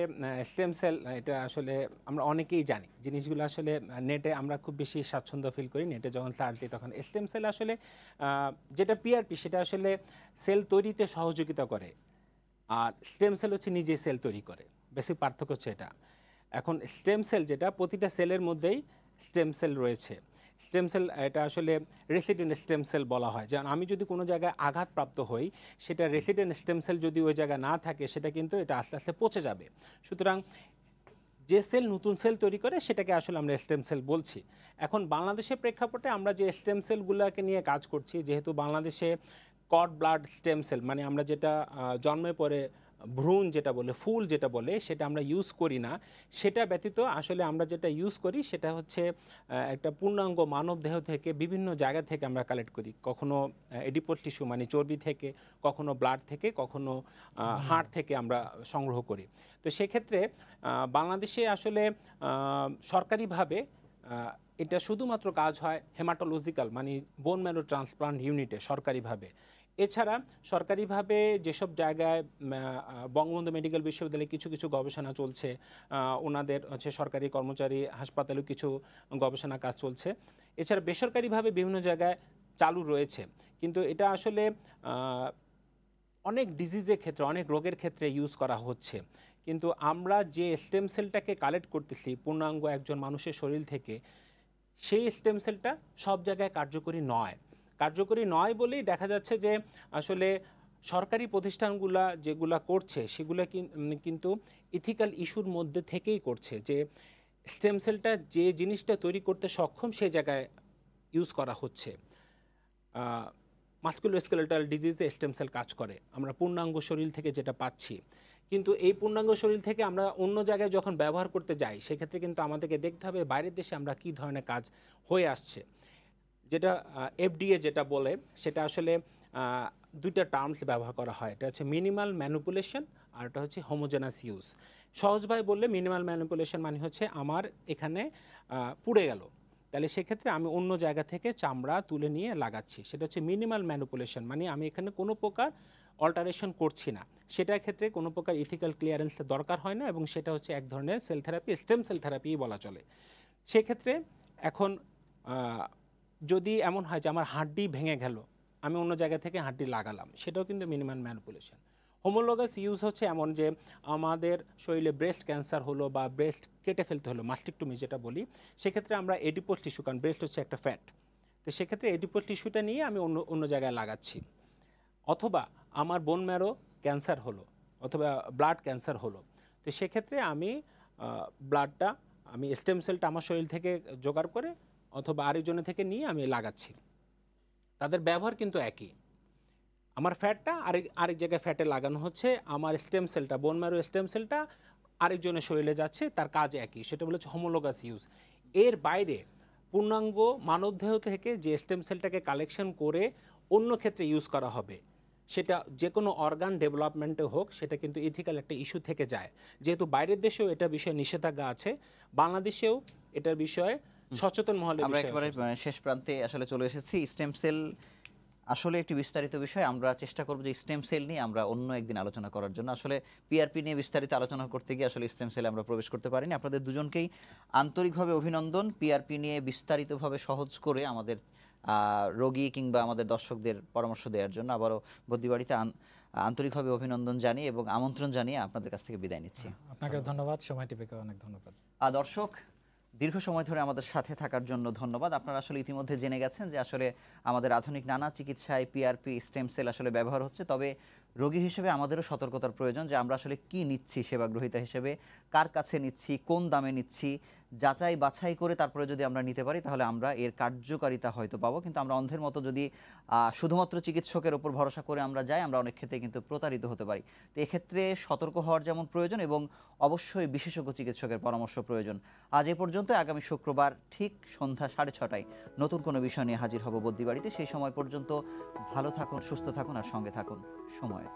স্টেম সেল এটা আসলে আমরা অনেকেই জানি জিনিসগুলো আসলে নেটে আমরা খুব বেশি স্বাচ্ছন্দ্য ফিল করি নেটে যখন সার্চ দিই তখন স্টেম সেল আসলে যেটা পিআরপি সেটা আসলে সেল তৈরিতে সহযোগিতা করে আর স্টেম সেল হচ্ছে নিজে সেল তৈরি করে বেশি পার্থক্য হচ্ছে এটা এখন স্টেম সেল যেটা প্রতিটা সেলের মধ্যেই স্টেম সেল রয়েছে স্টেম সেল এটা আসলে রেসিডেন্ট স্টেম সেল বলা হয় যেমন আমি যদি কোনো জায়গায় আঘাতপ্রাপ্ত হই সেটা রেসিডেন্ট স্টেম সেল যদি ওই জায়গায় না থাকে সেটা কিন্তু এটা আস্তে আস্তে পচে যাবে সুতরাং যে সেল নতুন সেল তৈরি করে সেটাকে আসলে আমরা স্টেম সেল বলছি এখন বাংলাদেশের প্রেক্ষাপটে আমরা যে স্টেম সেলগুলোকে নিয়ে কাজ করছি যেহেতু বাংলাদেশে কড ব্লাড স্টেম সেল মানে আমরা যেটা জন্মে পরে ভ্রূণ যেটা বলে ফুল যেটা বলে সেটা আমরা ইউজ করি না সেটা ব্যতীত আসলে আমরা যেটা ইউজ করি সেটা হচ্ছে একটা পূর্ণাঙ্গ মানব দেহ থেকে বিভিন্ন জায়গা থেকে আমরা কালেক্ট করি কখনো এডিপোল টিস্যু মানে চর্বি থেকে কখনো ব্লাড থেকে কখনো হাড় থেকে আমরা সংগ্রহ করি তো সেক্ষেত্রে বাংলাদেশে আসলে সরকারিভাবে এটা শুধুমাত্র কাজ হয় হেমাটোলজিক্যাল মানে বোন ম্যারো ট্রান্সপ্লান্ট ইউনিটে সরকারিভাবে এছাড়া সরকারিভাবে যেসব জায়গায় বঙ্গবন্ধু মেডিকেল বিশ্ববিদ্যালয়ে কিছু কিছু গবেষণা চলছে ওনাদের হচ্ছে সরকারি কর্মচারী হাসপাতালেও কিছু গবেষণা কাজ চলছে এছাড়া বেসরকারিভাবে বিভিন্ন জায়গায় চালু রয়েছে কিন্তু এটা আসলে অনেক ডিজিজের ক্ষেত্রে অনেক রোগের ক্ষেত্রে ইউজ করা হচ্ছে কিন্তু আমরা যে স্টেম সেলটাকে কালেক্ট করতেছি পূর্ণাঙ্গ একজন মানুষের শরীর থেকে সেই স্টেম সেলটা সব জায়গায় কার্যকরী নয় কার্যকরী নয় বলেই দেখা যাচ্ছে যে আসলে সরকারি প্রতিষ্ঠানগুলা যেগুলা করছে সেগুলা কিন্তু ইথিক্যাল ইস্যুর মধ্যে থেকেই করছে যে স্টেম সেলটা যে জিনিসটা তৈরি করতে সক্ষম সে জায়গায় ইউজ করা হচ্ছে মাস্কুলোস্কেলেটাল ডিজিজে স্টেম সেল কাজ করে আমরা পূর্ণাঙ্গ শরীর থেকে যেটা পাচ্ছি কিন্তু এই পূর্ণাঙ্গ শরীর থেকে আমরা অন্য জায়গায় যখন ব্যবহার করতে যাই সেক্ষেত্রে কিন্তু আমাদেরকে দেখতে হবে বাইরের দেশে আমরা কি ধরনের কাজ হয়ে আসছে যেটা এফডিএ যেটা বলে সেটা আসলে দুইটা টার্মস ব্যবহার করা হয় এটা হচ্ছে মিনিমাল ম্যানুপুলেশন আর এটা হচ্ছে হোমোজেনাস ইউজ সহজভাবে বললে মিনিমাল ম্যানুপুলেশন মানে হচ্ছে আমার এখানে পুড়ে গেল তাহলে সেক্ষেত্রে আমি অন্য জায়গা থেকে চামড়া তুলে নিয়ে লাগাচ্ছি সেটা হচ্ছে মিনিমাল ম্যানুপুলেশন মানে আমি এখানে কোনো প্রকার অল্টারেশন করছি না সেটার ক্ষেত্রে কোনো প্রকার ইথিক্যাল ক্লিয়ারেন্সের দরকার হয় না এবং সেটা হচ্ছে এক ধরনের cell therapy stem cell therapy বলা চলে সেক্ষেত্রে এখন যদি এমন হয় যে আমার হাড্ডি ভেঙে গেল আমি অন্য জায়গা থেকে হাড্ডি লাগালাম সেটাও কিন্তু মিনিমাম ম্যানপুলেশন হোমোলোগাস ইউজ হচ্ছে এমন যে আমাদের শরীরে ব্রেস্ট ক্যান্সার হলো বা ব্রেস্ট কেটে ফেলতে হলো মাস্টিকটুমি যেটা বলি সেক্ষেত্রে আমরা এডিপোল টিস্যু কারণ ব্রেস্ট হচ্ছে একটা ফ্যাট তো সেক্ষেত্রে এডিপোল টিস্যুটা নিয়ে আমি অন্য অন্য জায়গায় লাগাচ্ছি অথবা আমার বোন ম্যারো ক্যান্সার হলো অথবা ব্লাড ক্যান্সার হলো তো সেক্ষেত্রে আমি ব্লাডটা আমি স্টেম সেলটা আমার শরীর থেকে জোগাড় করে অথবা আরেকজনের থেকে নিয়ে আমি লাগাচ্ছি তাদের ব্যবহার কিন্তু একই আমার ফ্যাটটা আরেক আরেক জায়গায় ফ্যাটে লাগানো হচ্ছে আমার স্টেম সেলটা বোন ম্যারো স্টেম সেলটা আরেকজনের শরীরে যাচ্ছে তার কাজ একই সেটা বলেছে হোমোলোগাস ইউজ এর বাইরে পূর্ণাঙ্গ মানবদেহ থেকে যে স্টেম সেলটাকে কালেকশন করে অন্য ক্ষেত্রে ইউজ করা হবে সেটা যে কোনো অর্গান ডেভেলপমেন্টে হোক সেটা কিন্তু ইথিক্যাল একটা ইস্যু থেকে যায় যেহেতু বাইরের দেশেও এটা বিষয়ে নিষেধাজ্ঞা আছে বাংলাদেশেও এটার বিষয়ে সচেতন মহলে আমরা একেবারে মানে, শেষ প্রান্তে আসলে চলে এসেছি স্টেম সেল আসলে একটি বিস্তারিত বিষয় আমরা চেষ্টা করব যে স্টেম সেল নিয়ে আমরা অন্য একদিন আলোচনা করার জন্য আসলে পিআরপি নিয়ে বিস্তারিত আলোচনা করতে গিয়ে আসলে স্টেম সেলে আমরা প্রবেশ করতে পারিনি আপনাদের দুজনকেই আন্তরিকভাবে অভিনন্দন পিআরপি নিয়ে বিস্তারিতভাবে সহজ করে আমাদের রোগী কিংবা আমাদের দর্শকদের পরামর্শ দেওয়ার জন্য আবারও বদ্যিবাড়িতে আন্তরিকভাবে অভিনন্দন জানিয়ে এবং আমন্ত্রণ জানিয়ে আপনাদের কাছ থেকে বিদায় নিচ্ছি আপনাকে ধন্যবাদ সময়টি পেয়ে অনেক ধন্যবাদ আর দর্শক দীর্ঘ সময় ধরে আমাদের সাথে থাকার জন্য ধন্যবাদ আপনারা আসলে ইতিমধ্যে জেনে গেছেন যে আসলে আমাদের আধুনিক নানা চিকিৎসায় পিআরপি স্টেম সেল আসলে ব্যবহার হচ্ছে তবে রোগী হিসেবে আমাদেরও সতর্কতার প্রয়োজন যে আমরা আসলে কি নিচ্ছি সেবা গ্রহিতা হিসেবে কার কাছে নিচ্ছি কোন দামে নিচ্ছি যাচাই বাছাই করে তারপরে যদি আমরা নিতে পারি তাহলে আমরা এর কার্যকারিতা হয়তো পাবো কিন্তু আমরা অন্ধের মতো যদি শুধুমাত্র চিকিৎসকের ওপর ভরসা করে আমরা যাই আমরা অনেক ক্ষেত্রে কিন্তু প্রতারিত হতে পারি তো এক্ষেত্রে সতর্ক হওয়ার যেমন প্রয়োজন এবং অবশ্যই বিশেষজ্ঞ চিকিৎসকের পরামর্শ প্রয়োজন আজ এ পর্যন্ত আগামী শুক্রবার ঠিক সন্ধ্যা সাড়ে ছটায় নতুন কোনো বিষয় নিয়ে হাজির হব বদ্যিবাড়িতে সেই সময় পর্যন্ত ভালো থাকুন সুস্থ থাকুন আর সঙ্গে থাকুন সময়